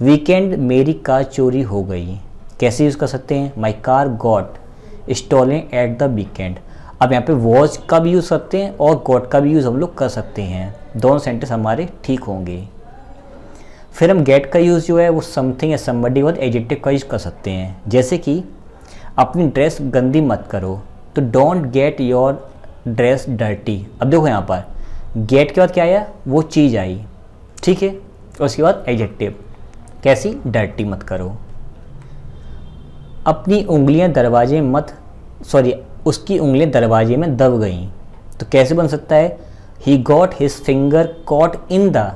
वीकेंड मेरी कार चोरी हो गई कैसे यूज़ कर सकते हैं my car got stalling at the weekend अब यहाँ पे वॉच का भी यूज़ करते हैं और गॉट का भी यूज़ हम लोग कर सकते हैं दोनों सेंटेंस हमारे ठीक होंगे फिर हम गेट का यूज़ जो है वो समथिंग या समबडी और एजेक्टिव का यूज़ कर सकते हैं जैसे कि अपनी ड्रेस गंदी मत करो तो don't get your dress dirty अब देखो यहाँ पर गेट के बाद क्या आया वो चीज़ आई ठीक है उसके बाद एजेक्टिव कैसी डर्टी मत करो अपनी उंगलियां दरवाजे मत सॉरी उसकी उंगलियां दरवाजे में दब गईं तो कैसे बन सकता है he got his finger caught in the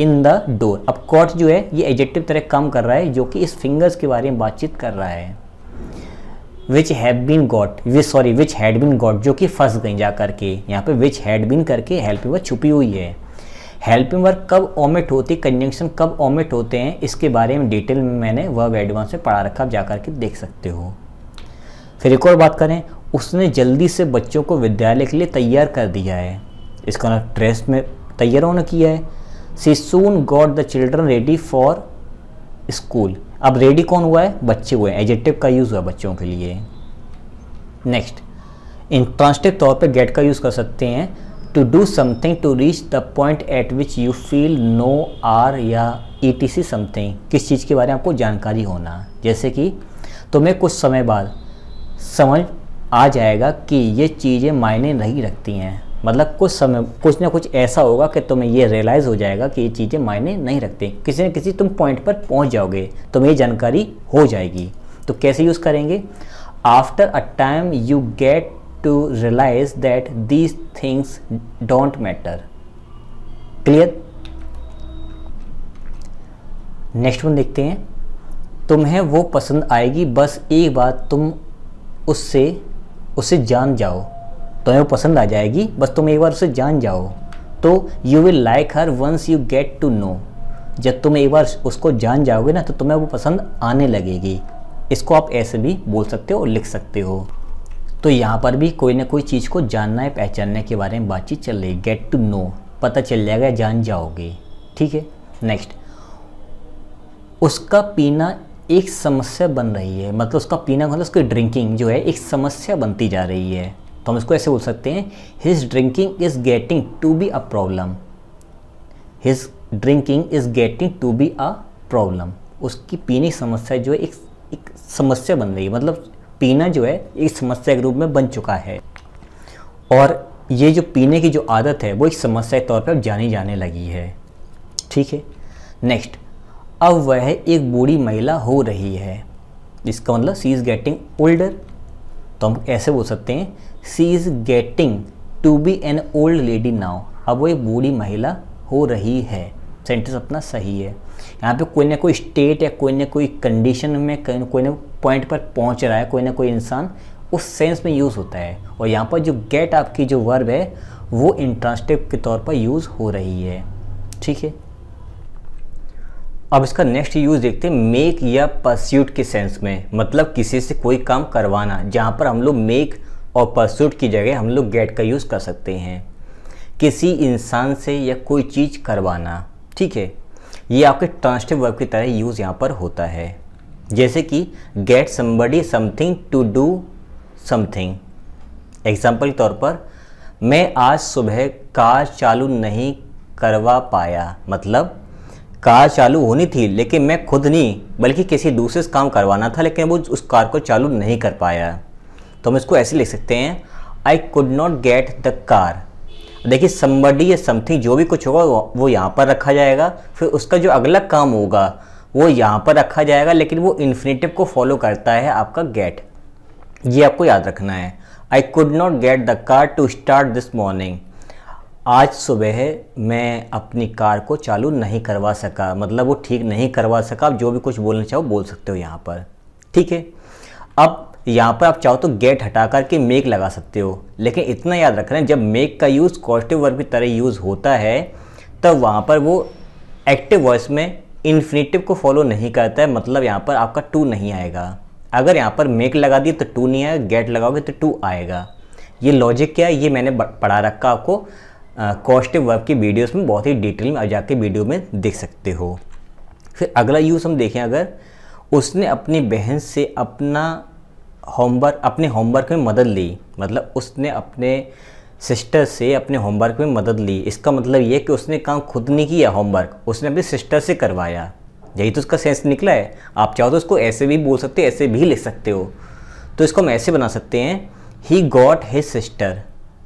in the door अब कॉट जो है ये एजेक्टिव तरह काम कर रहा है जो कि इस फिंगर्स के बारे में बातचीत कर रहा है which have been got which sorry which had been got जो कि फंस गई जा करके यहाँ पे विच हैड बीन करके हेल्पिंग वर्क छुपी हुई है हेल्पिंग वर्क कब ओमिट होती है कंजंक्शन कब ओमिट होते हैं इसके बारे में डिटेल में मैंने वर्ब एडवांस में पढ़ा रखा आप जा करके देख सकते हो फिर एक और बात करें उसने जल्दी से बच्चों को विद्यालय के लिए तैयार कर दिया है इसका ट्रेस में तैयार होना किया है she soon got the children ready for school अब रेडी कौन हुआ है बच्चे हुए हैं एजेटिव का यूज़ हुआ बच्चों के लिए नेक्स्ट इंट्रांसटिव तौर पे गेट का यूज़ कर सकते हैं to do something to reach the point at which you feel no are या ई टी सी समथिंग किस चीज़ के बारे में आपको जानकारी होना जैसे कि तुम्हें कुछ समय बाद समझ आ जाएगा कि ये चीज़ें मायने नहीं रखती हैं मतलब कुछ समय कुछ ना कुछ ऐसा होगा कि तुम्हें ये रियलाइज़ हो जाएगा कि ये चीज़ें मायने नहीं रखती किसी न किसी तुम पॉइंट पर पहुंच जाओगे तुम्हें ये जानकारी हो जाएगी तो कैसे यूज़ करेंगे after a time you get to realise that these things don't matter clear next one देखते हैं तुम्हें वो पसंद आएगी बस एक बात तुम उससे उससे जान जाओ तुम्हें वो पसंद आ जाएगी बस तुम एक बार उसे जान जाओ तो you will like her once you get to know जब तुम एक बार उसको जान जाओगे ना तो तुम्हें वो पसंद आने लगेगी इसको आप ऐसे भी बोल सकते हो और लिख सकते हो तो यहाँ पर भी कोई ना कोई चीज़ को जानना है पहचानने के बारे में बातचीत चल रही गेट टू नो पता चल जाएगा जान जाओगे ठीक है नेक्स्ट उसका पीना एक समस्या बन रही है मतलब उसका पीना मतलब उसकी ड्रिंकिंग जो है एक समस्या बनती जा रही है तो हम इसको ऐसे बोल सकते हैं his drinking is getting to be a problem his drinking is getting to be a problem उसकी पीने की समस्या जो है एक, एक समस्या बन रही है मतलब पीना जो है एक समस्या के रूप में बन चुका है और ये जो पीने की जो आदत है वो एक समस्या के तौर पर जानी जाने लगी है ठीक है नेक्स्ट अब वह एक बूढ़ी महिला हो रही है इसका मतलब सी इज़ गेटिंग ओल्डर तो हम ऐसे बोल सकते हैं she is getting to be an old lady now अब वो एक बूढ़ी महिला हो रही है सेंटेंस अपना सही है यहाँ पे कोई ना कोई स्टेट या कोई ना कोई कंडीशन में कोई ना पॉइंट पर पहुँच रहा है कोई ना कोई इंसान उस सेंस में यूज़ होता है और यहाँ पर जो गेट आपकी जो वर्ब है वो इंट्रांसटिव के तौर पर यूज़ हो रही है ठीक है अब इसका नेक्स्ट यूज़ देखते हैं मेक या परस्यूट के सेंस में मतलब किसी से कोई काम करवाना जहाँ पर हम लोग मेक और परसूट की जगह हम लोग गेट का यूज़ कर सकते हैं किसी इंसान से या कोई चीज़ करवाना ठीक है ये आपके ट्रांसटिव वर्ब की तरह यूज़ यहाँ पर होता है जैसे कि get somebody something to do something example के तौर पर मैं आज सुबह कार चालू नहीं करवा पाया मतलब कार चालू होनी थी लेकिन मैं खुद नहीं बल्कि किसी दूसरे से काम करवाना था लेकिन वो उस कार को चालू नहीं कर पाया तो हम इसको ऐसे लिख सकते हैं I could not get the car देखिए समबडी या समथिंग जो भी कुछ होगा वो यहाँ पर रखा जाएगा फिर उसका जो अगला काम होगा वो यहाँ पर रखा जाएगा लेकिन वो इन्फिनेटिव को फॉलो करता है आपका गेट ये आपको याद रखना है I could not get the car to start this morning आज सुबह मैं अपनी कार को चालू नहीं करवा सका मतलब वो ठीक नहीं करवा सका आप जो भी कुछ बोलना चाहो बोल सकते हो यहाँ पर ठीक है अब यहाँ पर आप चाहो तो गेट हटा करके मेक लगा सकते हो लेकिन इतना याद रखना जब मेक का यूज़ कॉस्टिव वर्ब की तरह यूज़ होता है तब तो वहाँ पर वो एक्टिव वॉइस में इन्फिनेटिव को फॉलो नहीं करता है मतलब यहाँ पर आपका टू नहीं आएगा अगर यहाँ पर मेक लगा दिए तो टू नहीं आएगा गेट लगाओगे तो टू आएगा ये लॉजिक क्या है ये मैंने पढ़ा रखा आपको कॉस्टिव वर्ब की वीडियोस में बहुत ही डिटेल में जाके वीडियो में देख सकते हो फिर अगला यूज़ हम देखें अगर उसने अपनी बहन से अपना होमवर्क अपने होमवर्क में मदद ली मतलब उसने अपने सिस्टर से अपने होमवर्क में मदद ली इसका मतलब ये कि उसने काम खुद नहीं किया होमवर्क उसने अपने सिस्टर से करवाया यही तो उसका सेंस निकला है आप चाहो तो उसको ऐसे भी बोल सकते हो ऐसे भी लिख सकते हो तो इसको हम ऐसे बना सकते हैं he got his sister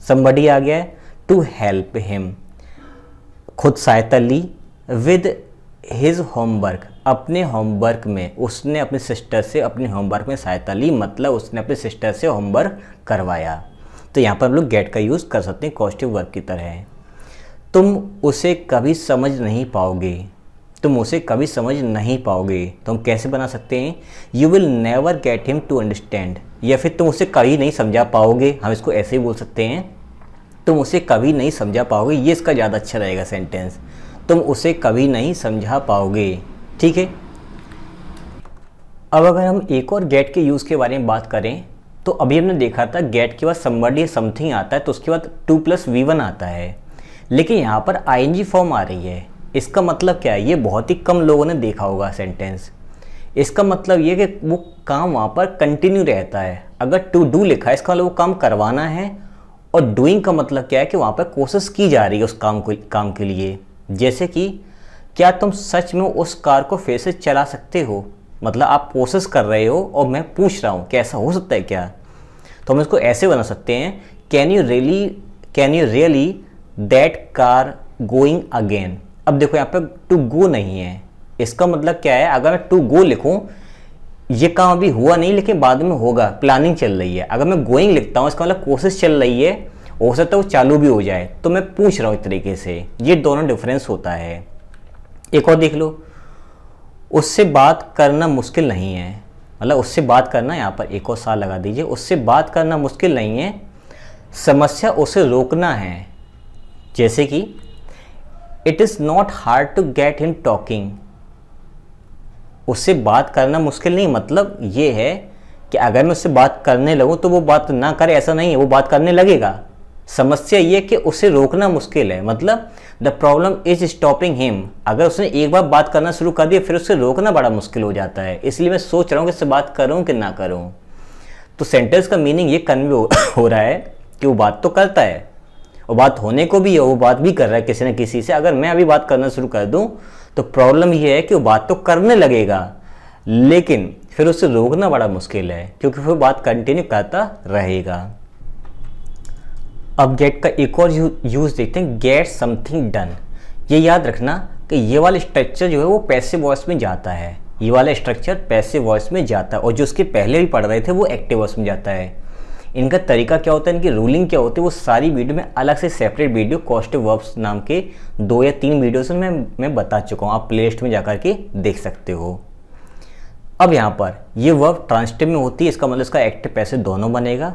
somebody आ गया टू हेल्प हिम खुद सहायता ली विद हिज होमवर्क अपने होमवर्क में उसने अपने सिस्टर से अपने होमवर्क में सहायता ली मतलब उसने अपने सिस्टर से होमवर्क करवाया तो यहाँ पर हम लोग गेट का यूज़ कर सकते हैं कॉस्टिव वर्क की तरह तुम उसे कभी समझ नहीं पाओगे तुम उसे कभी समझ नहीं पाओगे तो हम कैसे बना सकते हैं you will never get him to understand या फिर तुम उसे कभी नहीं समझा पाओगे हम इसको ऐसे ही बोल सकते हैं तुम उसे कभी नहीं समझा पाओगे ये इसका ज़्यादा अच्छा रहेगा सेंटेंस तुम उसे कभी नहीं समझा पाओगे ठीक है अब अगर हम एक और गेट के यूज़ के बारे में बात करें तो अभी हमने देखा था गेट के बाद समवर्ड या समथिंग आता है तो उसके बाद टू प्लस वी वन आता है लेकिन यहाँ पर आई फॉर्म आ रही है इसका मतलब क्या है ये बहुत ही कम लोगों ने देखा होगा सेंटेंस इसका मतलब ये कि वो काम वहाँ पर कंटिन्यू रहता है अगर टू डू लिखा है इसका मतलब वो काम करवाना है और डूइंग का मतलब क्या है कि वहाँ पर कोशिश की जा रही है उस काम को काम के लिए जैसे कि क्या तुम सच में उस कार को फिर से चला सकते हो मतलब आप कोशिश कर रहे हो और मैं पूछ रहा हूँ कैसा हो सकता है क्या तो हम इसको ऐसे बना सकते हैं can you really can you really that car going again अब देखो यहाँ पे टू गो नहीं है इसका मतलब क्या है अगर मैं टू गो लिखूँ ये काम अभी हुआ नहीं लेकिन बाद में होगा प्लानिंग चल रही है अगर मैं गोइंग लिखता हूँ इसका मतलब कोशिश चल रही है हो सकता है वो चालू भी हो जाए तो मैं पूछ रहा हूँ इस तरीके से ये दोनों डिफरेंस होता है एक और देख लो उससे बात करना मुश्किल नहीं है मतलब उससे बात करना यहाँ पर एक और साल लगा दीजिए उससे बात करना मुश्किल नहीं है समस्या उसे रोकना है जैसे कि it is not hard to get him talking उससे बात करना मुश्किल नहीं मतलब ये है कि अगर मैं उससे बात करने लगूँ तो वो बात ना करे ऐसा नहीं है वो बात करने लगेगा समस्या ये कि उसे रोकना मुश्किल है मतलब the problem is stopping him अगर उसने एक बार बात करना शुरू कर दिया फिर उससे रोकना बड़ा मुश्किल हो जाता है इसलिए मैं सोच रहा हूँ कि इससे बात करूँ कि ना करूँ तो सेंटेंस का मीनिंग ये कन्वे हो, रहा है कि वो बात तो करता है वो बात होने को भी है वो बात भी कर रहा है किसी न किसी से अगर मैं अभी बात करना शुरू कर दूँ तो प्रॉब्लम ये है कि वो बात तो करने लगेगा लेकिन फिर उसे रोकना बड़ा मुश्किल है क्योंकि वो बात कंटिन्यू करता रहेगा अब गेट का एक और यू, यूज़ देखते हैं गेट समथिंग डन ये याद रखना कि ये वाला स्ट्रक्चर जो है वो पैसे वॉइस में जाता है ये वाला स्ट्रक्चर पैसे वॉइस में जाता है और जो उसके पहले भी पढ़ रहे थे वो एक्टिव वॉइस में जाता है इनका तरीका क्या होता है इनकी रूलिंग क्या होती है वो सारी वीडियो में अलग से सेपरेट वीडियो कॉस्ट वर्ब्स नाम के दो या तीन वीडियोस में मैं बता चुका हूँ आप प्लेलिस्ट में जाकर के देख सकते हो अब यहाँ पर ये वर्ब ट्रांसटिव में होती है इसका मतलब इसका एक्टिव पैसे दोनों बनेगा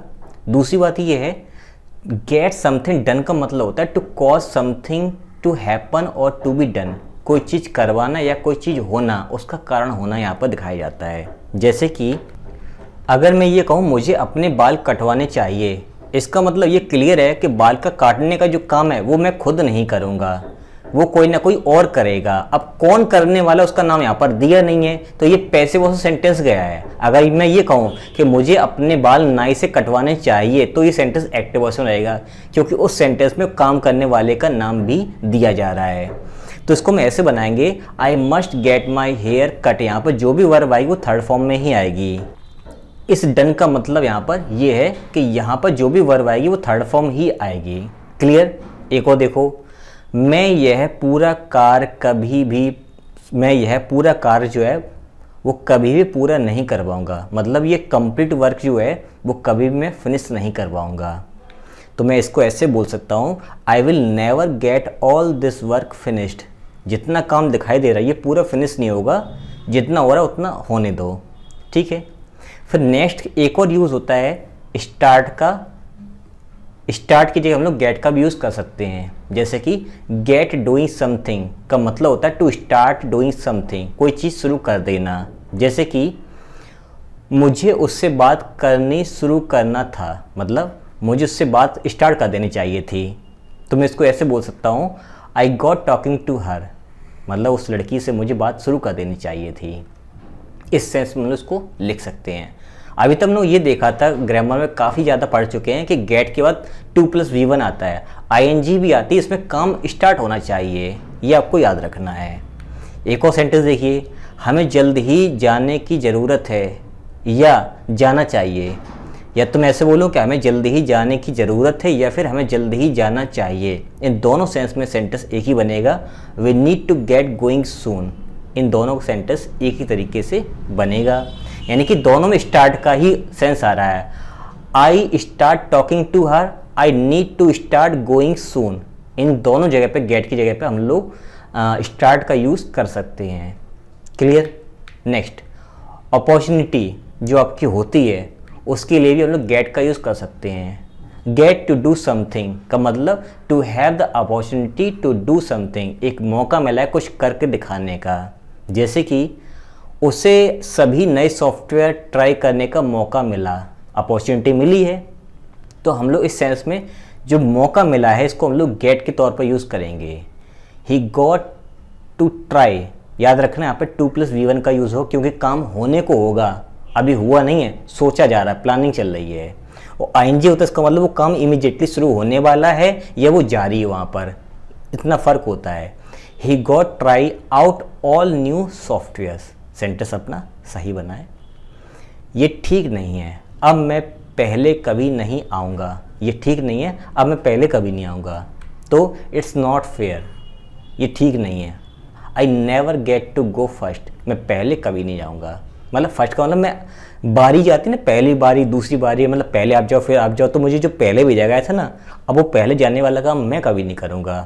दूसरी बात ये है गेट समथिंग डन का मतलब होता है to cause something to happen और टू बी डन कोई चीज़ करवाना या कोई चीज़ होना उसका कारण होना यहाँ पर दिखाया जाता है जैसे कि अगर मैं ये कहूँ मुझे अपने बाल कटवाने चाहिए इसका मतलब ये क्लियर है कि बाल का काटने का जो काम है वो मैं खुद नहीं करूँगा वो कोई ना कोई और करेगा अब कौन करने वाला उसका नाम यहाँ पर दिया नहीं है तो ये पैसे वो सेंटेंस गया है अगर मैं ये कहूँ कि मुझे अपने बाल नाई से कटवाने चाहिए तो ये सेंटेंस एक्टिव वर्सन रहेगा क्योंकि उस सेंटेंस में काम करने वाले का नाम भी दिया जा रहा है तो इसको हम ऐसे बनाएंगे I must get my hair cut यहाँ पर जो भी वर्ब आएगी वो थर्ड फॉर्म में ही आएगी इस डन का मतलब यहाँ पर ये है कि यहाँ पर जो भी वर्ब आएगी वो थर्ड फॉर्म ही आएगी क्लियर एक और देखो मैं यह पूरा कार्य कभी भी मैं यह पूरा कार्य जो है वो कभी भी पूरा नहीं पाऊँगा मतलब ये कंप्लीट वर्क जो है वो कभी भी मैं फिनिश नहीं पाऊँगा तो मैं इसको ऐसे बोल सकता हूँ I will never get all this work finished जितना काम दिखाई दे रहा है ये पूरा फिनिश नहीं होगा जितना हो रहा है उतना होने दो ठीक है फिर नेक्स्ट एक और यूज़ होता है स्टार्ट का स्टार्ट की जगह हम लोग गेट का भी यूज़ कर सकते हैं जैसे कि गेट डूइंग समथिंग का मतलब होता है टू स्टार्ट डूइंग समथिंग कोई चीज़ शुरू कर देना जैसे कि मुझे उससे बात करनी शुरू करना था मतलब मुझे उससे बात स्टार्ट कर देनी चाहिए थी तो मैं इसको ऐसे बोल सकता हूँ I got talking to her मतलब उस लड़की से मुझे बात शुरू कर देनी चाहिए थी इस सेंस में उसको लिख सकते हैं अभी तक तो ये देखा था ग्रामर में काफ़ी ज़्यादा पढ़ चुके हैं कि गेट के बाद टू प्लस वी वन आता है आई भी आती है इसमें काम स्टार्ट होना चाहिए ये आपको याद रखना है एक और सेंटेंस देखिए हमें जल्द ही जाने की ज़रूरत है या जाना चाहिए या तुम ऐसे बोलो कि हमें जल्द ही जाने की ज़रूरत है या फिर हमें जल्द ही जाना चाहिए इन दोनों सेंस में सेंटेंस एक ही बनेगा we need to get going soon इन दोनों सेंटेंस एक ही तरीके से बनेगा यानी कि दोनों में स्टार्ट का ही सेंस आ रहा है I start talking to her I need to start going soon इन दोनों जगह पे गेट की जगह पे हम लोग स्टार्ट का यूज़ कर सकते हैं क्लियर नेक्स्ट अपॉर्चुनिटी जो आपकी होती है उसके लिए भी हम लोग गेट का यूज़ कर सकते हैं गेट टू डू समथिंग का मतलब to have the opportunity to do something एक मौका मिला है कुछ करके दिखाने का जैसे कि उसे सभी नए सॉफ्टवेयर ट्राई करने का मौका मिला अपॉर्चुनिटी मिली है तो हम लोग इस सेंस में जो मौका मिला है इसको हम लोग गेट के तौर पर यूज़ करेंगे ही गॉट टू ट्राई याद रखना यहाँ पे टू प्लस वी वन का यूज़ हो क्योंकि काम होने को होगा अभी हुआ नहीं है सोचा जा रहा है प्लानिंग चल रही है और आई एन जी होता है इसका मतलब वो काम इमिजिएटली शुरू होने वाला है या वो जारी है वहाँ पर इतना फ़र्क होता है he got try out all new softwares sentence अपना सही बनाए ये ठीक नहीं है अब मैं पहले कभी नहीं आऊँगा ये ठीक नहीं है अब मैं पहले कभी नहीं आऊँगा तो इट्स नॉट फेयर ये ठीक नहीं है I never get to go first मैं पहले कभी नहीं जाऊँगा मतलब फर्स्ट का मतलब मैं बारी जाती ना पहली बारी दूसरी बारी मतलब पहले आप जाओ फिर आप जाओ तो मुझे जो पहले भेजा गया था ना अब वो पहले जाने वाला काम मैं कभी नहीं करूँगा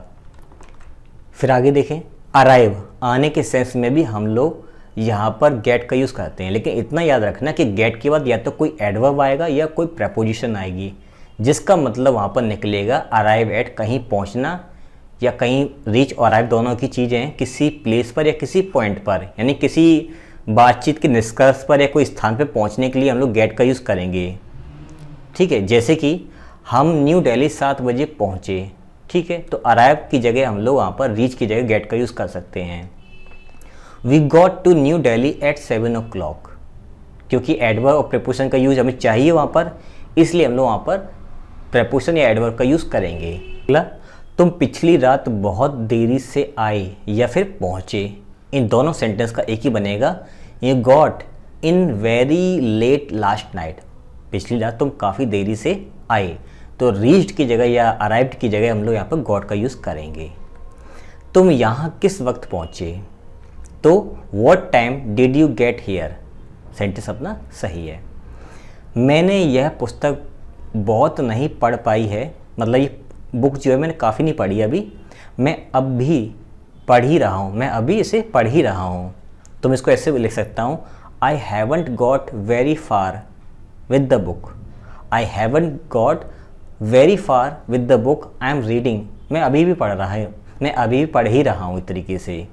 फिर आगे देखें अराइव आने के सेंस में भी हम लोग यहाँ पर गेट का यूज़ करते हैं लेकिन इतना याद रखना कि गेट के बाद या तो कोई एडवर्ब आएगा या कोई प्रपोजिशन आएगी जिसका मतलब वहाँ पर निकलेगा अराइव एट कहीं पहुँचना या कहीं रीच और अराइव दोनों की चीज़ें हैं किसी प्लेस पर या किसी पॉइंट पर यानी किसी बातचीत के निष्कर्ष पर या कोई स्थान पर पहुँचने के लिए हम लोग गेट का यूज़ करेंगे ठीक है जैसे कि हम न्यू दिल्ली सात बजे पहुँचे ठीक है तो अराइव की जगह हम लोग वहाँ पर रीच की जगह गेट का यूज़ कर सकते हैं we got to New Delhi at seven o'clock क्योंकि एडवर्ब और प्रपोशन का यूज़ हमें चाहिए वहाँ पर इसलिए हम लोग वहाँ पर प्रपोशन या एडवर्ब का यूज़ करेंगे अगला तुम पिछली रात बहुत देरी से आए या फिर पहुँचे इन दोनों सेंटेंस का एक ही बनेगा ये got in very late last night पिछली रात तुम काफ़ी देरी से आए तो रीच्ड की जगह या अराइव्ड की जगह हम लोग यहाँ पर गॉड का यूज़ करेंगे तुम यहाँ किस वक्त पहुँचे तो what time did you get here sentence अपना सही है मैंने यह पुस्तक बहुत नहीं पढ़ पाई है मतलब ये बुक जो है मैंने काफ़ी नहीं पढ़ी अभी मैं अब भी पढ़ ही रहा हूँ मैं अभी इसे पढ़ ही रहा हूँ तो मैं इसको ऐसे भी लिख सकता हूँ I haven't got very far with the book I haven't got very far with the book I am reading मैं अभी भी पढ़ रहा हूँ मैं अभी भी पढ़ ही रहा हूँ इस तरीके से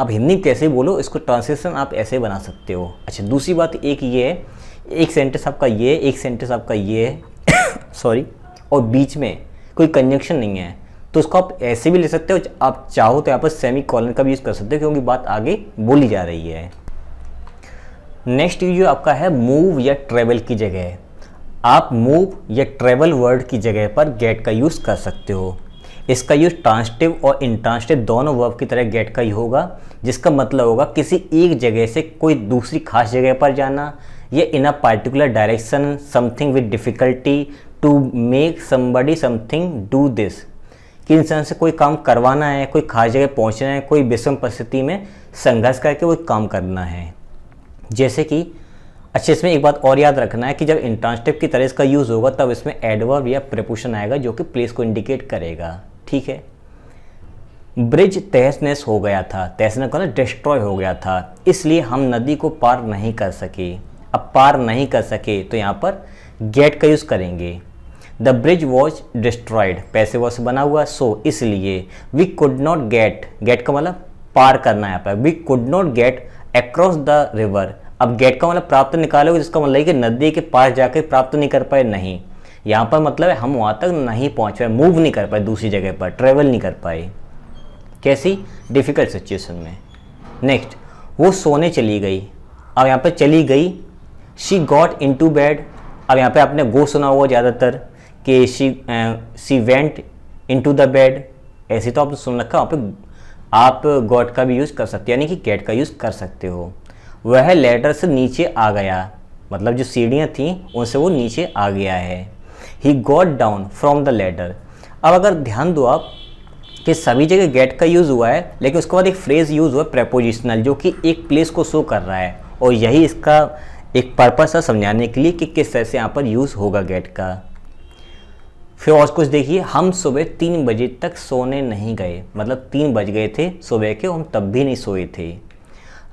आप हिंदी कैसे बोलो इसको ट्रांसलेशन आप ऐसे बना सकते हो अच्छा दूसरी बात एक ये है एक सेंटेंस आपका ये एक सेंटेंस आपका ये है सॉरी और बीच में कोई कंजक्शन नहीं है तो उसको आप ऐसे भी ले सकते हो आप चाहो तो यहाँ पर सेमी कॉलन का भी यूज़ कर सकते हो क्योंकि बात आगे बोली जा रही है नेक्स्ट जो आपका है मूव या ट्रेवल की जगह आप मूव या ट्रेवल वर्ड की जगह पर गेट का यूज़ कर सकते हो इसका यूज ट्रांसटिव और इंट्रांसटिव दोनों वर्ब की तरह गेट का ही होगा जिसका मतलब होगा किसी एक जगह से कोई दूसरी खास जगह पर जाना या in a particular direction something with difficulty to make somebody something do this कि इंसान से कोई काम करवाना है कोई खास जगह पहुंचना है कोई विषम परिस्थिति में संघर्ष करके वो काम करना है जैसे कि अच्छा इसमें एक बात और याद रखना है कि जब इंट्रांसटिव की तरह इसका यूज़ होगा तब इसमें एडवर्ब या प्रपोशन आएगा जो कि प्लेस को इंडिकेट करेगा ठीक है ब्रिज तहस नहस हो गया था तहस नहस ना डिस्ट्रॉय हो गया था इसलिए हम नदी को पार नहीं कर सके अब पार नहीं कर सके तो यहाँ पर गेट का यूज़ करेंगे द ब्रिज वॉज डिस्ट्रॉयड पैसे वॉज बना हुआ सो so, इसलिए we could not get get का मतलब पार करना है पर we could not get across the river अब गेट का मतलब प्राप्त निकालोगे जिसका मतलब कि नदी के पास जाकर प्राप्त नहीं कर पाए नहीं यहाँ पर मतलब है हम वहाँ तक नहीं पहुँच पाए मूव नहीं कर पाए दूसरी जगह पर ट्रेवल नहीं कर पाए कैसी डिफ़िकल्ट सिचुएशन में नेक्स्ट वो सोने चली गई अब यहाँ पर चली गई she got into bed अब यहाँ पर आपने गो सुना हुआ ज़्यादातर कि she she went into the bed ऐसे तो आपने सुन रखा वहाँ पर आप गॉट का भी यूज़ कर सकते हो यानी कि कैट का यूज़ कर सकते हो वह लेटर से नीचे आ गया मतलब जो सीढ़ियाँ थीं उनसे वो नीचे आ गया है he got down from the ladder अब अगर ध्यान दो आप कि सभी जगह गेट का यूज़ हुआ है लेकिन उसके बाद एक फ्रेज़ यूज़ हुआ है प्रेपोजिशनल जो कि एक प्लेस को शो कर रहा है और यही इसका एक पर्पस है समझाने के लिए कि किस तरह से यहाँ पर यूज़ होगा गेट का फिर और कुछ देखिए हम सुबह तीन बजे तक सोने नहीं गए मतलब तीन बज गए थे सुबह के हम तब भी नहीं सोए थे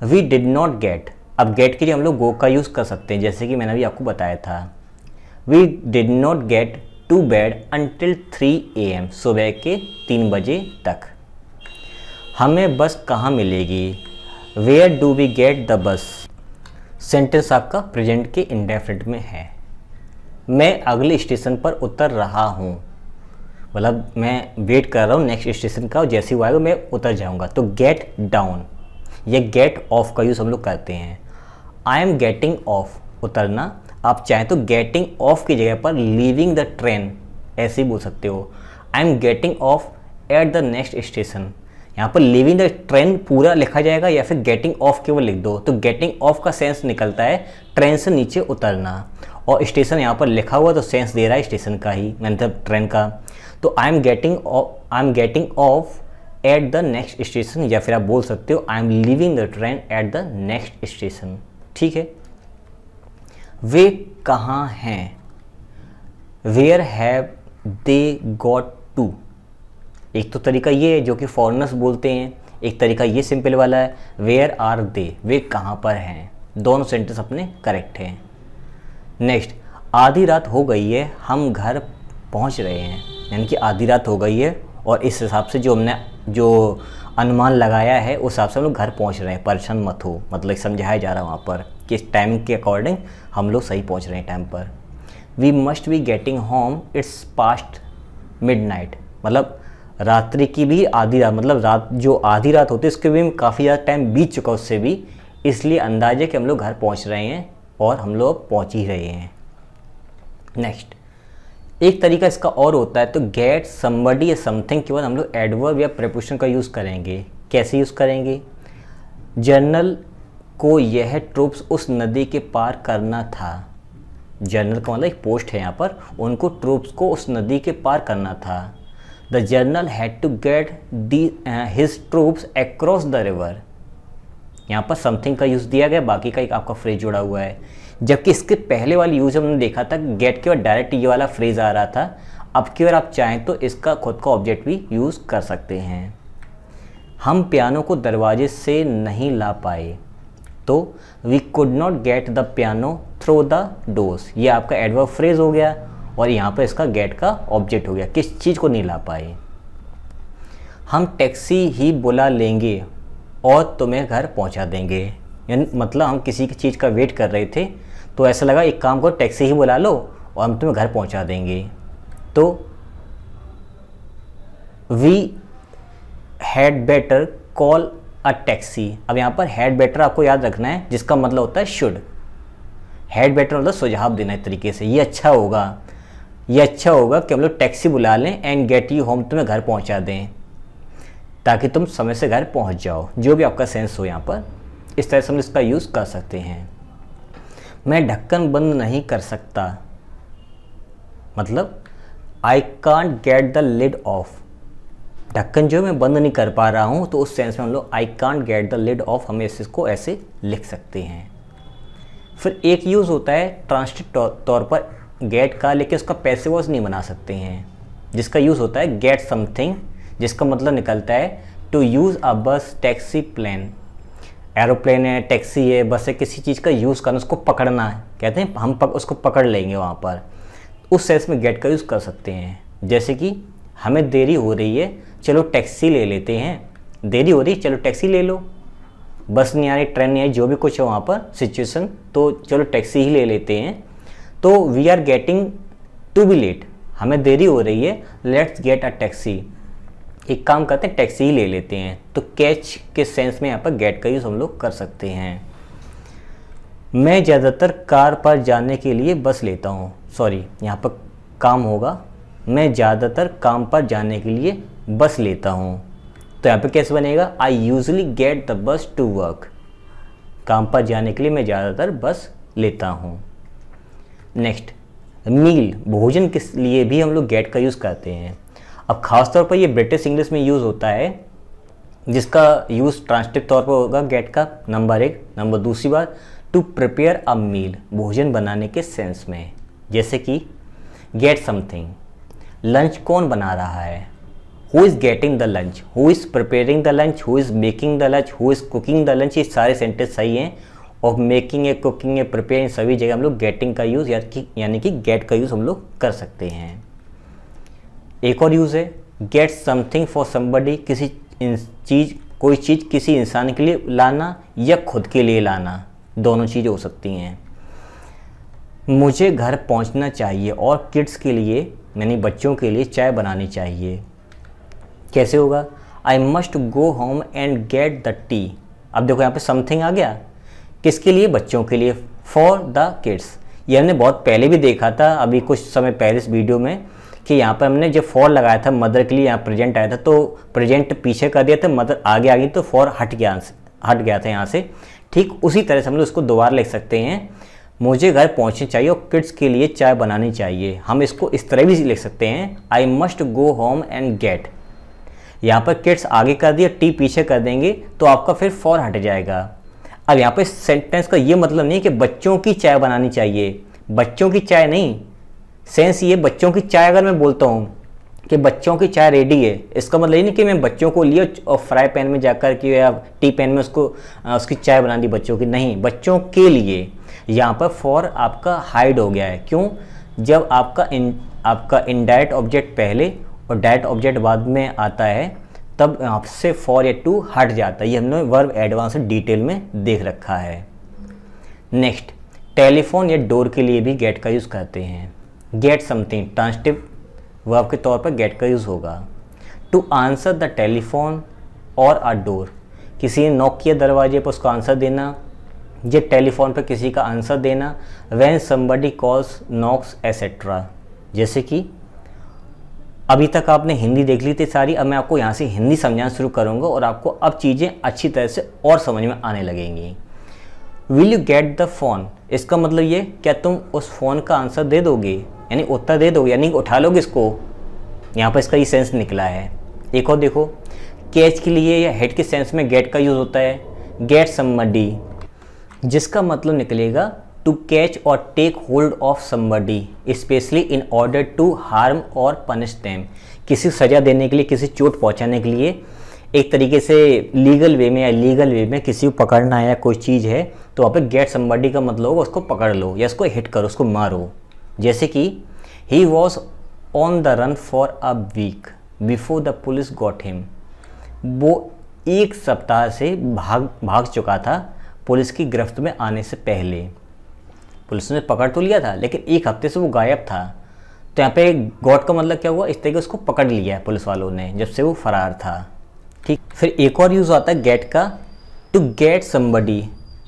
वी डिड नॉट गेट अब गेट के लिए हम लोग गो का यूज़ कर सकते हैं जैसे कि मैंने अभी आपको बताया था we did not get to bed until A M सुबह के तीन बजे तक हमें बस कहाँ मिलेगी where do we get the bus sentence आपका प्रेजेंट के इंडेफिनिट में है मैं अगले स्टेशन पर उतर रहा हूँ मतलब मैं वेट कर रहा हूँ नेक्स्ट स्टेशन का जैसे हुआ आएगा मैं उतर जाऊँगा तो गेट डाउन या गेट ऑफ का यूज़ हम लोग करते हैं आई एम गेटिंग ऑफ उतरना आप चाहें तो गेटिंग ऑफ की जगह पर लीविंग द ट्रेन ऐसे ही बोल सकते हो I am getting off at the next station यहाँ पर लिविंग द ट्रेन पूरा लिखा जाएगा या फिर गेटिंग ऑफ केवल लिख दो तो गेटिंग ऑफ का सेंस निकलता है ट्रेन से नीचे उतरना और स्टेशन यहाँ पर लिखा हुआ तो सेंस दे रहा है स्टेशन का ही मतलब ट्रेन का तो I am getting off I am getting off at the next station या फिर आप बोल सकते हो I am leaving the train at the next station ठीक है वे कहाँ हैं where have they got to एक तो तरीका ये है जो कि फॉरनर्स बोलते हैं एक तरीका ये सिंपल वाला है वेयर आर दे वे कहाँ पर हैं दोनों सेंटेंस अपने करेक्ट हैं नेक्स्ट आधी रात हो गई है हम घर पहुँच रहे हैं यानी कि आधी रात हो गई है और इस हिसाब से जो हमने जो अनुमान लगाया है उस हिसाब से हम लोग घर पहुँच रहे हैं परेशान मत हो मतलब समझाया जा रहा है वहाँ पर किस टाइम के अकॉर्डिंग हम लोग सही पहुंच रहे हैं टाइम पर we must be getting home it's past midnight मतलब रात्रि की भी आधी रात मतलब रात जो आधी रात होती है उसके भी काफ़ी ज़्यादा टाइम बीत चुका उससे भी इसलिए अंदाजे कि हम लोग घर पहुंच रहे हैं और हम लोग पहुंच ही रहे हैं नेक्स्ट एक तरीका इसका और होता है तो गेट समबडी या समथिंग के बाद हम लोग एडवर्ब या प्रपोशन का यूज़ करेंगे कैसे यूज़ करेंगे जर्नल को यह ट्रूप्स उस नदी के पार करना था जनरल का मतलब एक पोस्ट है यहाँ पर उनको ट्रूप्स को उस नदी के पार करना था the general had to get the his troops across the river यहाँ पर समथिंग का यूज़ दिया गया बाकी का एक आपका फ्रेज जुड़ा हुआ है जबकि इसके पहले वाली यूज़ हमने देखा था गेट के और डायरेक्ट ये वाला फ्रेज आ रहा था अब की अगर आप चाहें तो इसका खुद का ऑब्जेक्ट भी यूज़ कर सकते हैं हम पियानो को दरवाजे से नहीं ला पाए तो we could not get the piano through the doors ये आपका एडवर्ब फ्रेज हो गया और यहाँ पर इसका गेट का ऑब्जेक्ट हो गया किस चीज़ को नहीं ला पाए हम टैक्सी ही बुला लेंगे और तुम्हें घर पहुँचा देंगे यानी मतलब हम किसी की चीज़ का वेट कर रहे थे तो ऐसा लगा एक काम करो टैक्सी ही बुला लो और हम तुम्हें घर पहुँचा देंगे तो we had better call a taxi अब यहाँ पर हैड बेटर आपको याद रखना है जिसका मतलब होता है शुड हैड बेटर मतलब सुझाव देना है तरीके से ये अच्छा होगा ये अच्छा होगा कि हम लोग टैक्सी बुला लें एंड गेट यू होम तुम्हें घर पहुँचा दें ताकि तुम समय से घर पहुँच जाओ जो भी आपका सेंस हो यहाँ पर इस तरह से हम इसका यूज़ कर सकते हैं मैं ढक्कन बंद नहीं कर सकता मतलब I can't get the lid off ढक्कन जो मैं बंद नहीं कर पा रहा हूँ तो उस सेंस में हम लोग I can't get the lid off हम इसको ऐसे लिख सकते हैं फिर एक यूज़ होता है ट्रांसटिव तौर पर गेट का लेकिन उसका पैसे वॉज नहीं बना सकते हैं जिसका यूज़ होता है गेट समथिंग जिसका मतलब निकलता है to use a bus taxi plane aeroplane है टैक्सी है बस है किसी चीज़ का यूज़ करना उसको पकड़ना है कहते हैं हम पक, उसको पकड़ लेंगे वहाँ पर उस सेंस में गेट का यूज़ कर सकते हैं जैसे कि हमें देरी हो रही है चलो टैक्सी ले लेते हैं देरी हो रही चलो टैक्सी ले लो बस नहीं आ रही ट्रेन नहीं आई जो भी कुछ है वहाँ पर सिचुएशन तो चलो टैक्सी ही ले लेते हैं तो we are getting to be late हमें देरी हो रही है लेट्स गेट अ टैक्सी एक काम करते हैं टैक्सी ही ले लेते हैं तो कैच के सेंस में यहाँ पर गेट का यूज़ हम लोग कर सकते हैं मैं ज़्यादातर कार पर जाने के लिए बस लेता हूँ सॉरी यहाँ पर काम होगा मैं ज़्यादातर काम पर जाने के लिए बस लेता हूँ तो यहाँ पे कैसे बनेगा I usually get the bus to work काम पर जाने के लिए मैं ज़्यादातर बस लेता हूँ नेक्स्ट मील भोजन के लिए भी हम लोग गेट का यूज़ करते हैं अब ख़ास तौर पर ये ब्रिटिश इंग्लिश में यूज़ होता है जिसका यूज़ ट्रांसटिक तौर पर होगा गेट का नंबर एक नंबर दूसरी बात टू प्रिपेयर अ मील भोजन बनाने के सेंस में जैसे कि गेट समथिंग लंच कौन बना रहा है who is getting the lunch who is preparing the lunch who is making the lunch who is cooking the lunch ये सारे सेंटेंस सही हैं और मेकिंग ए कुकिंग ए प्रिपेयरिंग सभी जगह हम लोग गेटिंग का यूज़ यानी कि गेट का यूज़ हम लोग कर सकते हैं एक और यूज़ है गेट समथिंग फॉर समबडी किसी चीज़ कोई चीज़ किसी इंसान के लिए लाना या खुद के लिए लाना दोनों चीज़ हो सकती हैं मुझे घर पहुंचना चाहिए और किड्स के लिए यानी बच्चों के लिए चाय बनानी चाहिए कैसे होगा I must go home and get the tea अब देखो यहाँ पे समथिंग आ गया किसके लिए बच्चों के लिए फॉर द किड्स ये हमने बहुत पहले भी देखा था अभी कुछ समय पहले इस वीडियो में कि यहाँ पर हमने जो फॉर लगाया था मदर के लिए यहाँ प्रेजेंट आया था तो प्रेजेंट पीछे कर दिया था मदर आगे आ गई तो फॉर हट गया हट गया था यहाँ से ठीक उसी तरह से हम लोग उसको दोबारा लिख सकते हैं मुझे घर पहुँचनी चाहिए और किड्स के लिए चाय बनानी चाहिए हम इसको इस तरह भी लिख सकते हैं I must go home and get यहाँ पर किड्स आगे कर दिया टी पीछे कर देंगे तो आपका फिर फॉर हट जाएगा अब यहाँ पर सेंटेंस का ये मतलब नहीं कि बच्चों की चाय बनानी चाहिए बच्चों की चाय नहीं सेंस ये बच्चों की चाय अगर मैं बोलता हूँ कि बच्चों की चाय रेडी है इसका मतलब ये नहीं कि मैं बच्चों को लिया और फ्राई पैन में जाकर के या टी पैन में उसको उसकी चाय बना दी बच्चों की नहीं बच्चों के लिए यहाँ पर फॉर आपका हाइड हो गया है क्यों जब आपका इन आपका इनडायरेक्ट ऑब्जेक्ट पहले और डैट ऑब्जेक्ट बाद में आता है तब आपसे फॉर या टू हट जाता है ये हमने वर्ब एडवांस डिटेल में देख रखा है नेक्स्ट टेलीफोन या डोर के लिए भी गेट का यूज़ करते हैं गेट समथिंग ट्रांसटिव वर्ब के तौर पर गेट का यूज़ होगा टू आंसर द टेलीफोन और आ डोर किसी ने नॉक किया दरवाजे पर उसका आंसर देना ये टेलीफोन पर किसी का आंसर देना when somebody calls knocks etcetera जैसे कि अभी तक आपने हिंदी देख ली थी सारी अब मैं आपको यहाँ से हिंदी समझाना शुरू करूँगा और आपको अब चीज़ें अच्छी तरह से और समझ में आने लगेंगी will you get the phone इसका मतलब ये क्या तुम उस फ़ोन का आंसर दे दोगे यानी उत्तर दे दोगे यानी उठा लोगे इसको यहाँ पर इसका ये सेंस निकला है एक और देखो कैच के लिए या हेड के सेंस में गेट का यूज़ होता है गेट सम्मडी जिसका मतलब निकलेगा to catch or take hold of somebody especially in order to harm or punish them किसी सज़ा देने के लिए किसी चोट पहुंचाने के लिए एक तरीके से लीगल वे में या लीगल वे में किसी को पकड़ना है या कोई चीज़ है तो वहाँ पर गेट समबडी का मतलब होगा उसको पकड़ लो या उसको हिट करो उसको मारो जैसे कि he was on the run for a week before the police got him वो एक सप्ताह से भाग भाग चुका था पुलिस की गिरफ्त में आने से पहले पुलिस ने पकड़ तो लिया था लेकिन एक हफ्ते से वो गायब था तो यहाँ पे गॉड का मतलब क्या हुआ इस तरीके उसको पकड़ लिया है पुलिस वालों ने जब से वो फरार था ठीक फिर एक और यूज़ आता है गेट का टू गेट समबडी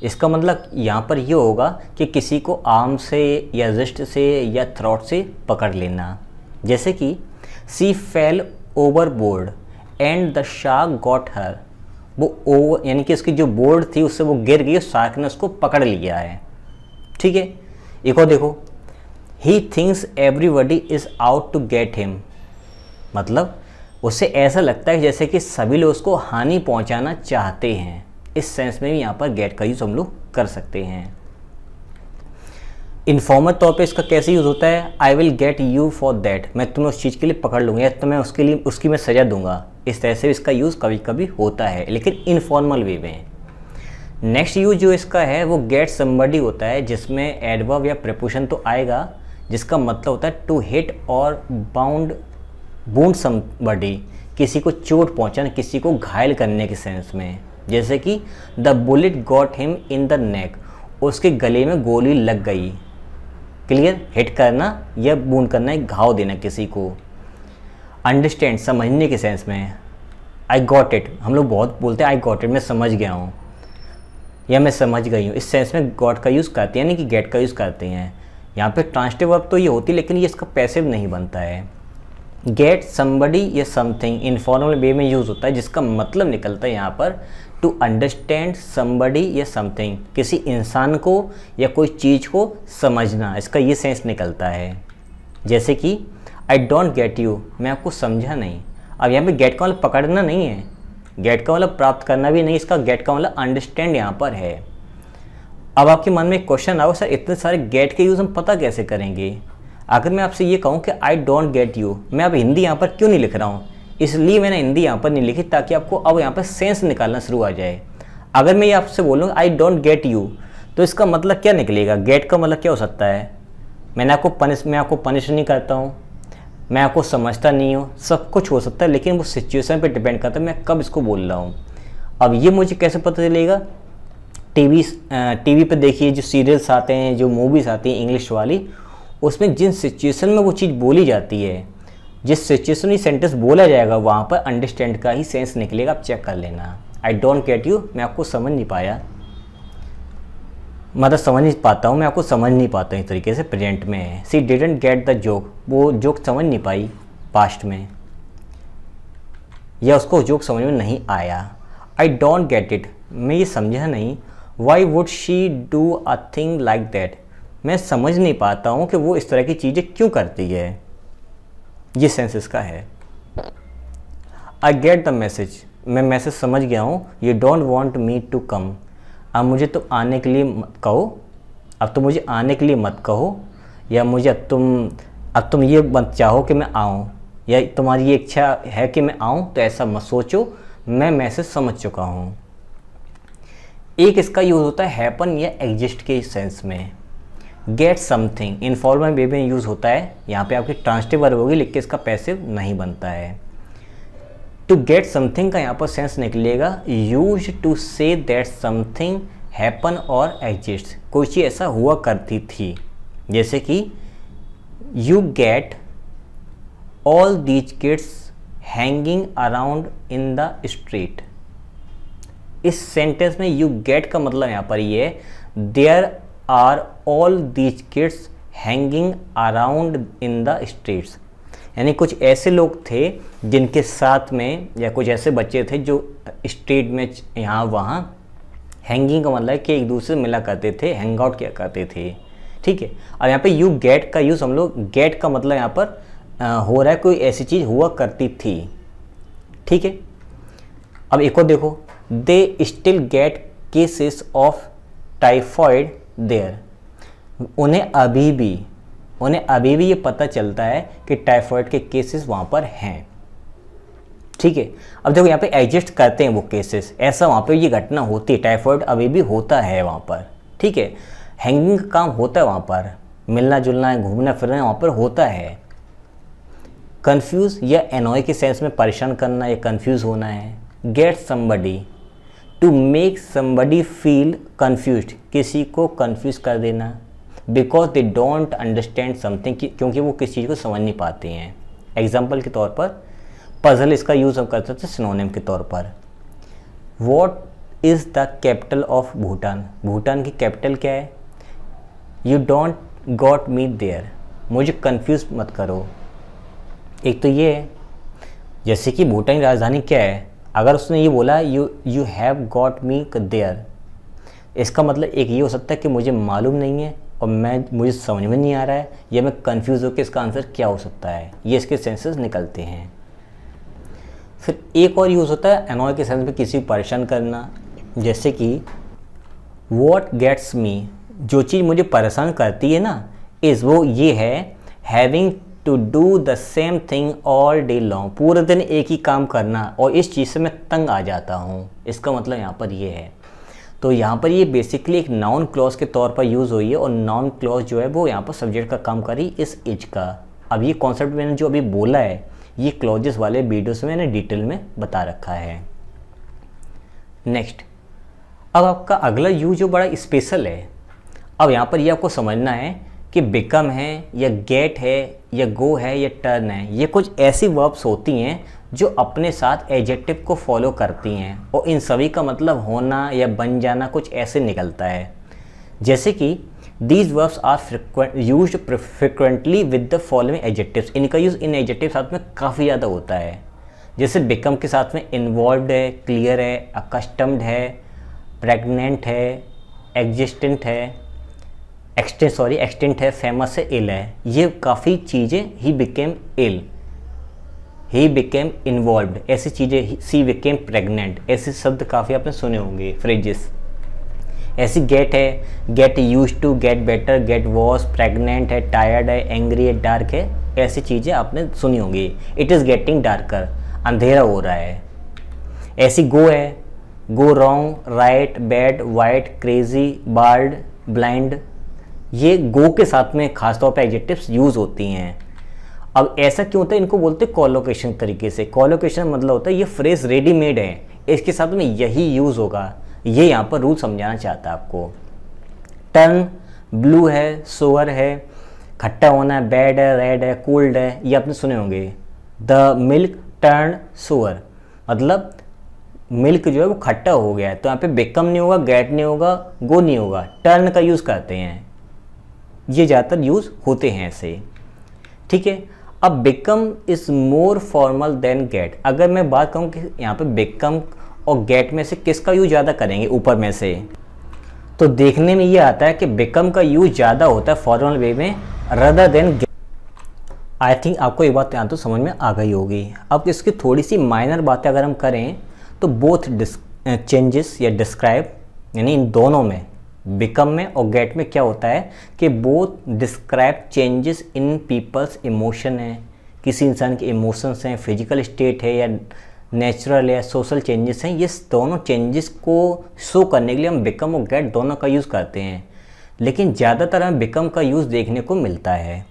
इसका मतलब यहाँ पर ये होगा कि किसी को आर्म से या जिस्ट से या थ्रॉट से पकड़ लेना जैसे कि she fell overboard and the shark got her वो ओवर यानी कि उसकी जो बोर्ड थी उससे वो गिर गई और शार्क ने उसको पकड़ लिया है ठीक है एक और देखो he thinks everybody is out to get him मतलब उसे ऐसा लगता है जैसे कि सभी लोग उसको हानि पहुंचाना चाहते हैं इस सेंस में भी यहाँ पर गेट का यूज़ हम लोग कर सकते हैं इन्फॉर्मल तौर पे इसका कैसे यूज़ होता है I will get you for that मैं तुम्हें उस चीज़ के लिए पकड़ लूँगा या तो मैं उसके लिए उसकी मैं सज़ा दूंगा इस तरह से इसका यूज़ कभी कभी होता है लेकिन इनफॉर्मल वे में नेक्स्ट यूज जो इसका है वो गेट समबडी होता है जिसमें एडवर्व या प्रपोशन तो आएगा जिसका मतलब होता है to hit or wound wound somebody किसी को चोट पहुंचाना किसी को घायल करने के सेंस में जैसे कि the bullet got him in the neck उसके गले में गोली लग गई क्लियर हिट करना या बूंद करना एक घाव देना किसी को अंडरस्टैंड समझने के सेंस में आई गॉट इट हम लोग बहुत बोलते हैं आई गॉट इट मैं समझ गया हूँ या मैं समझ गई हूँ इस सेंस में गॉड का यूज़ करते हैं यानी कि गेट का यूज़ करते हैं यहाँ पर ट्रांसटिव वर्ब तो ये होती है लेकिन ये इसका पैसिव नहीं बनता है गेट समबडी या समथिंग इनफॉर्मल वे में यूज़ होता है जिसका मतलब निकलता है यहाँ पर टू अंडरस्टैंड समबडी या समथिंग किसी इंसान को या कोई चीज़ को समझना इसका ये सेंस निकलता है जैसे कि आई डोंट गेट यू मैं आपको समझा नहीं अब यहाँ पे गेट का मतलब पकड़ना नहीं है गेट का मतलब प्राप्त करना भी नहीं इसका गेट का मतलब अंडरस्टैंड यहाँ पर है अब आपके मन में एक क्वेश्चन आओ सर इतने सारे गेट के यूज़ हम पता कैसे करेंगे अगर मैं आपसे ये कहूँ कि आई डोंट गेट यू मैं अब हिंदी यहाँ पर क्यों नहीं लिख रहा हूँ इसलिए मैंने हिंदी यहाँ पर नहीं लिखी ताकि आपको अब यहाँ पर सेंस निकालना शुरू आ जाए अगर मैं ये आपसे बोलूँ आई डोंट गेट यू तो इसका मतलब क्या निकलेगा गेट का मतलब क्या हो सकता है मैंने आपको पनिश मैं आपको पनिश नहीं करता हूँ मैं आपको समझता नहीं हूँ सब कुछ हो सकता है लेकिन वो सिचुएशन पे डिपेंड करता है मैं कब इसको बोल रहा हूँ अब ये मुझे कैसे पता चलेगा टीवी टीवी पर देखिए जो सीरियल्स आते हैं जो मूवीज़ आती हैं इंग्लिश वाली उसमें जिन सिचुएशन में वो चीज़ बोली जाती है जिस सिचुएशन में सेंटेंस बोला जाएगा वहाँ पर अंडरस्टैंड का ही सेंस निकलेगा आप चेक कर लेना आई डोंट गेट यू मैं आपको समझ नहीं पाया मतलब समझ नहीं पाता हूँ मैं आपको समझ नहीं पाता इस तरीके से प्रेजेंट में है she didn't get the joke वो जोक समझ नहीं पाई पास्ट में या उसको जोक समझ में नहीं आया आई डोंट गेट इट मैं ये समझा नहीं why would she do a thing like that मैं समझ नहीं पाता हूँ कि वो इस तरह की चीज़ें क्यों करती है ये सेंस इसका है आई गेट द मैसेज मैं मैसेज समझ गया हूँ you don't want me to come अब हाँ, मुझे तुम तो आने के लिए मत कहो अब तुम तो मुझे आने के लिए मत कहो या मुझे अब तुम अब तुम ये मत चाहो कि मैं आऊँ या तुम्हारी ये इच्छा है कि मैं आऊँ तो ऐसा मत सोचो मैं मैसेज समझ चुका हूँ एक इसका यूज़ होता है हैपन या एग्जिस्ट के सेंस में गेट समथिंग इनफॉर्मल वे में यूज़ होता है यहाँ पे आपकी ट्रांसटिव वर्ब होगी लेकिन इसका पैसिव नहीं बनता है टू गेट समथिंग का यहाँ पर सेंस निकलेगा use to say that something happen or exist कोई चीज़ ऐसा हुआ करती थी जैसे कि you get all these kids hanging around in the street इस सेंटेंस में यू गेट का मतलब यहाँ पर ये there are all these kids hanging around in the streets यानी कुछ ऐसे लोग थे जिनके साथ में या कुछ ऐसे बच्चे थे जो स्ट्रीट में यहाँ वहाँ हैंगिंग का मतलब कि एक दूसरे मिला करते थे हैंग आउट किया करते थे ठीक है और यहाँ पे यू गेट का यूज़ हम लोग गेट का मतलब यहाँ पर आ, हो रहा है कोई ऐसी चीज़ हुआ करती थी ठीक है अब एक और देखो they still get cases of typhoid there उन्हें अभी भी उन्हें अभी भी ये पता चलता है कि टाइफॉइड के केसेस वहाँ पर हैं ठीक है अब देखो यहाँ पे एडजस्ट करते हैं वो केसेस ऐसा वहाँ पे ये घटना होती है टाइफॉइड अभी भी होता है वहाँ पर ठीक है हैंगिंग का काम होता है वहाँ पर मिलना जुलना है घूमना फिरना वहाँ पर होता है कन्फ्यूज़ या एनॉय के सेंस में परेशान करना या कन्फ्यूज़ होना है get somebody to make somebody feel confuse किसी को कन्फ्यूज़ कर देना because they don't understand something क्योंकि वो किसी चीज़ को समझ नहीं पाते हैं एग्जाम्पल के तौर पर पजल इसका यूज़ हम करते थे सिनोनिम तो के तौर पर what is the capital of Bhutan Bhutan की कैपिटल क्या है you don't got me there मुझे कन्फ्यूज़ मत करो एक तो ये है जैसे कि भूटान की राजधानी क्या है अगर उसने ये बोला you you have got me there इसका मतलब एक ये हो सकता है कि मुझे मालूम नहीं है और मैं मुझे समझ में नहीं आ रहा है या मैं कन्फ्यूज़ होकर इसका आंसर क्या हो सकता है ये इसके सेंसेस निकलते हैं फिर एक और यूज़ होता है एनॉय के सेंस में किसी को परेशान करना जैसे कि वॉट गेट्स मी जो चीज़ मुझे परेशान करती है ना इज़ वो ये है having to do the same thing all day long पूरे दिन एक ही काम करना और इस चीज़ से मैं तंग आ जाता हूँ इसका मतलब यहाँ पर ये है तो यहाँ पर ये बेसिकली एक नाउन क्लॉज के तौर पर यूज़ हुई है और नाउन क्लॉज जो है वो यहाँ पर सब्जेक्ट का काम कर रही इस एज का अब ये कॉन्सेप्ट मैंने जो अभी बोला है ये क्लॉजेस वाले वीडियोस में मैंने डिटेल में बता रखा है नेक्स्ट अब आपका अगला यू जो बड़ा स्पेशल है अब यहाँ पर ये यह आपको समझना है कि बिकम है या गेट है या गो है या टर्न है ये कुछ ऐसी वर्ब्स होती हैं जो अपने साथ एजेक्टिव को फॉलो करती हैं और इन सभी का मतलब होना या बन जाना कुछ ऐसे निकलता है जैसे कि these verbs are frequent use frequently with the following adjectives इनका यूज़ इन एजेक्टिव साथ में काफ़ी ज़्यादा होता है जैसे बिकम के साथ में इन्वॉल्व है क्लियर है अकस्टम्ड है प्रेगनेंट है एग्जिस्टेंट है एक्सटें सॉरी एक्सटेंट है फेमस है इल है ये काफ़ी चीज़ें he became ill he became involved ऐसी चीज़ें सी बिकेम प्रेगनेंट ऐसे शब्द काफ़ी आपने सुने होंगे फ्रिजिस ऐसी गेट है get use to get better get wash pregnant है टायर्ड है एंग्री है डार्क है ऐसी चीज़ें आपने सुनी होंगी इट इज़ गेटिंग डार्कर अंधेरा हो रहा है ऐसी गो है go wrong right bad white crazy bald blind ये गो के साथ में खासतौर पर एडजेक्टिव्स यूज़ होती हैं अब ऐसा क्यों होता है इनको बोलते हैं कॉलोकेशन तरीके से कॉलोकेशन मतलब होता है ये फ्रेज रेडीमेड है इसके साथ में यही यूज़ होगा ये यहाँ पर रूल समझाना चाहता है आपको टर्न ब्लू है सोअर है खट्टा होना है बैड है रेड है कोल्ड है ये आपने सुने होंगे द मिल्क टर्न सोअर मतलब मिल्क जो है वो खट्टा हो गया है तो यहाँ पे बेकम नहीं होगा गैट नहीं होगा गो नहीं होगा टर्न का यूज़ करते हैं ये ज़्यादातर यूज़ होते हैं ऐसे ठीक है अब become is more formal than get अगर मैं बात करूँ कि यहाँ पे बिकम और गेट में से किसका यूज ज़्यादा करेंगे ऊपर में से तो देखने में ये आता है कि बिकम का यूज ज़्यादा होता है फॉर्मल वे में rather than get I think आपको ये बात तो यहाँ तो समझ में आ गई होगी अब इसकी थोड़ी सी माइनर बातें अगर हम करें तो बोथ चेंजेस या डिस्क्राइब यानी इन दोनों में बिकम में और गेट में क्या होता है कि both describe changes in people's emotion है किसी इंसान के इमोशंस हैं फिजिकल स्टेट है या नेचुरल या सोशल चेंजेस हैं ये दोनों चेंजेस को शो करने के लिए हम बिकम और गेट दोनों का यूज़ करते हैं लेकिन ज़्यादातर हमें बिकम का यूज़ देखने को मिलता है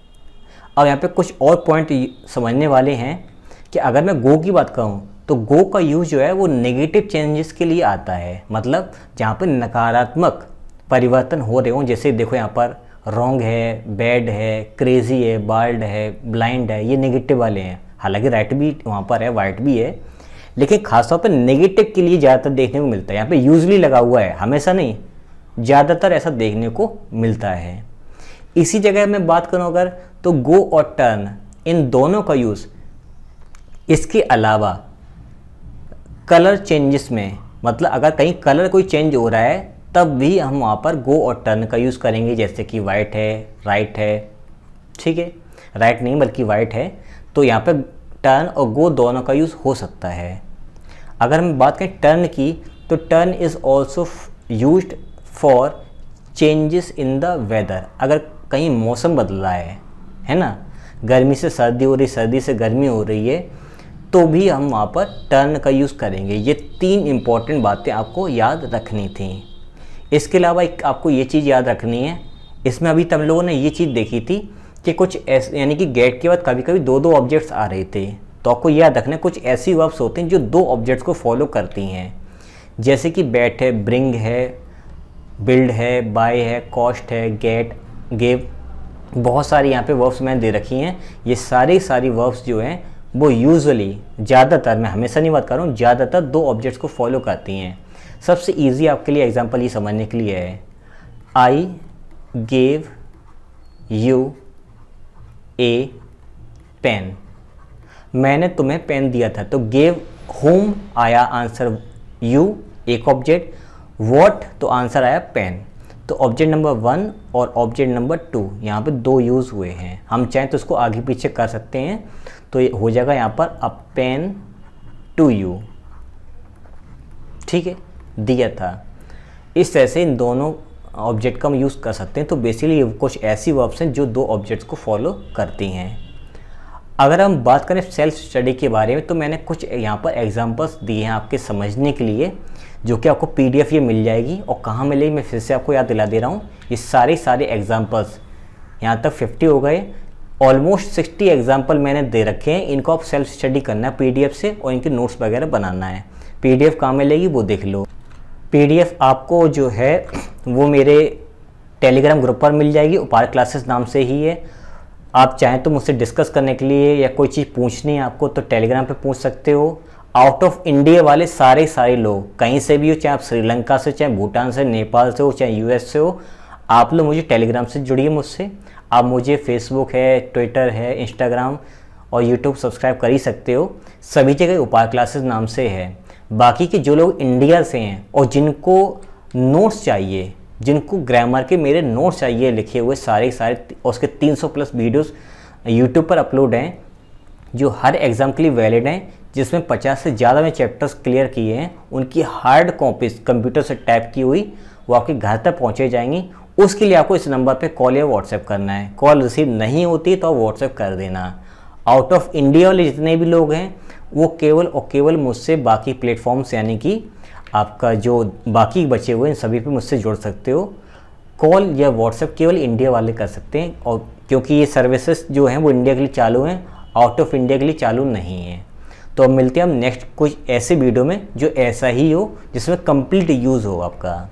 अब यहाँ पे कुछ और पॉइंट समझने वाले हैं कि अगर मैं गो की बात करूँ तो गो का यूज़ जो है वो नेगेटिव चेंजेस के लिए आता है मतलब जहाँ पर नकारात्मक परिवर्तन हो रहे हों जैसे देखो यहाँ पर रॉन्ग है बैड है क्रेज़ी है बाल्ड है ब्लाइंड है ये नेगेटिव वाले हैं हालांकि राइट भी वहाँ पर है वाइट भी है लेकिन खासतौर पर नेगेटिव के लिए ज़्यादातर देखने को मिलता है यहाँ पे यूजली लगा हुआ है हमेशा नहीं ज़्यादातर ऐसा देखने को मिलता है इसी जगह मैं बात करूँ अगर तो गो और टर्न इन दोनों का यूज़ इसके अलावा कलर चेंजेस में मतलब अगर कहीं कलर कोई चेंज हो रहा है तब भी हम वहाँ पर गो और टर्न का यूज़ करेंगे जैसे कि वाइट है राइट है ठीक है राइट नहीं बल्कि वाइट है तो यहाँ पर टर्न और गो दोनों का यूज़ हो सकता है अगर हम बात करें टर्न की तो turn is also use for changes in the weather अगर कहीं मौसम बदला है है ना गर्मी से सर्दी हो रही सर्दी से गर्मी हो रही है तो भी हम वहाँ पर टर्न का यूज़ करेंगे ये तीन इम्पॉर्टेंट बातें आपको याद रखनी थी इसके अलावा एक आपको ये चीज़ याद रखनी है इसमें अभी तम लोगों ने ये चीज़ देखी थी कि कुछ ऐसे यानी कि गेट के बाद कभी कभी दो दो ऑब्जेक्ट्स आ रहे थे तो आपको याद रखना कुछ ऐसी वर्ब्स होते हैं जो दो ऑब्जेक्ट्स को फॉलो करती हैं जैसे कि बैट है ब्रिंग है बिल्ड है बाय है कॉस्ट है गेट गेव बहुत सारी यहाँ पे वर्ब्स मैंने दे रखी हैं ये सारी सारी वर्ब्स जो हैं वो यूजुअली ज़्यादातर मैं हमेशा नहीं बात कर रहा हूँ ज़्यादातर दो ऑब्जेक्ट्स को फॉलो करती हैं सबसे ईजी आपके लिए एग्जाम्पल ये समझने के लिए है I gave you a pen मैंने तुम्हें पेन दिया था तो गेव होम आया आंसर यू एक ऑब्जेक्ट वॉट तो आंसर आया पेन तो ऑब्जेक्ट नंबर वन और ऑब्जेक्ट नंबर टू यहाँ पे दो यूज़ हुए हैं हम चाहें तो इसको आगे पीछे कर सकते हैं तो ये हो जाएगा यहाँ पर अ पेन टू यू ठीक है दिया था इस तरह से इन दोनों ऑब्जेक्ट का हम यूज़ कर सकते हैं तो बेसिकली कुछ ऐसी वर्ब्स हैं जो दो ऑब्जेक्ट्स को फॉलो करती हैं अगर हम बात करें सेल्फ स्टडी के बारे में तो मैंने कुछ यहाँ पर एग्जांपल्स दिए हैं आपके समझने के लिए जो कि आपको पीडीएफ ये मिल जाएगी और कहाँ मिलेगी मैं फिर से आपको याद दिला दे रहा हूँ ये सारे सारे एग्जाम्पल्स यहाँ तक फिफ्टी हो गए ऑलमोस्ट सिक्सटी एग्जाम्पल मैंने दे रखे हैं इनको आप सेल्फ स्टडी करना है पी से और इनके नोट्स वगैरह बनाना है एफ कहाँ मिलेगी वो देख लो पीडीएफ आपको जो है वो मेरे टेलीग्राम ग्रुप पर मिल जाएगी उपार क्लासेस नाम से ही है आप चाहें तो मुझसे डिस्कस करने के लिए या कोई चीज़ पूछनी है आपको तो टेलीग्राम पे पूछ सकते हो आउट ऑफ इंडिया वाले सारे सारे लोग कहीं से भी हो चाहे आप श्रीलंका से चाहे भूटान से नेपाल से हो चाहे यू से हो आप लोग मुझे टेलीग्राम से जुड़िए मुझसे आप मुझे फेसबुक है ट्विटर है इंस्टाग्राम और यूट्यूब सब्सक्राइब कर ही सकते हो सभी जगह उपाय क्लासेस नाम से है बाकी के जो लोग इंडिया से हैं और जिनको नोट्स चाहिए जिनको ग्रामर के मेरे नोट्स चाहिए लिखे हुए सारे सारे उसके 300 प्लस वीडियोस यूट्यूब पर अपलोड हैं जो हर एग्ज़ाम के लिए वैलिड हैं जिसमें 50 से ज़्यादा में चैप्टर्स क्लियर किए हैं उनकी हार्ड कॉपीज़ कंप्यूटर से टाइप की हुई वो आपके घर तक पहुँचे जाएंगी उसके लिए आपको इस नंबर पर कॉल या व्हाट्सएप करना है कॉल रिसीव नहीं होती तो व्हाट्सएप कर देना आउट ऑफ इंडिया वाले जितने भी लोग हैं वो केवल और केवल मुझसे बाकी प्लेटफॉर्म्स यानी कि आपका जो बाकी बचे हुए हैं सभी पे मुझसे जुड़ सकते हो कॉल या व्हाट्सएप केवल इंडिया वाले कर सकते हैं और क्योंकि ये सर्विसेज जो हैं वो इंडिया के लिए चालू हैं आउट ऑफ इंडिया के लिए चालू नहीं है तो अब मिलते हैं हम नेक्स्ट कुछ ऐसे वीडियो में जो ऐसा ही हो जिसमें कंप्लीट यूज़ हो आपका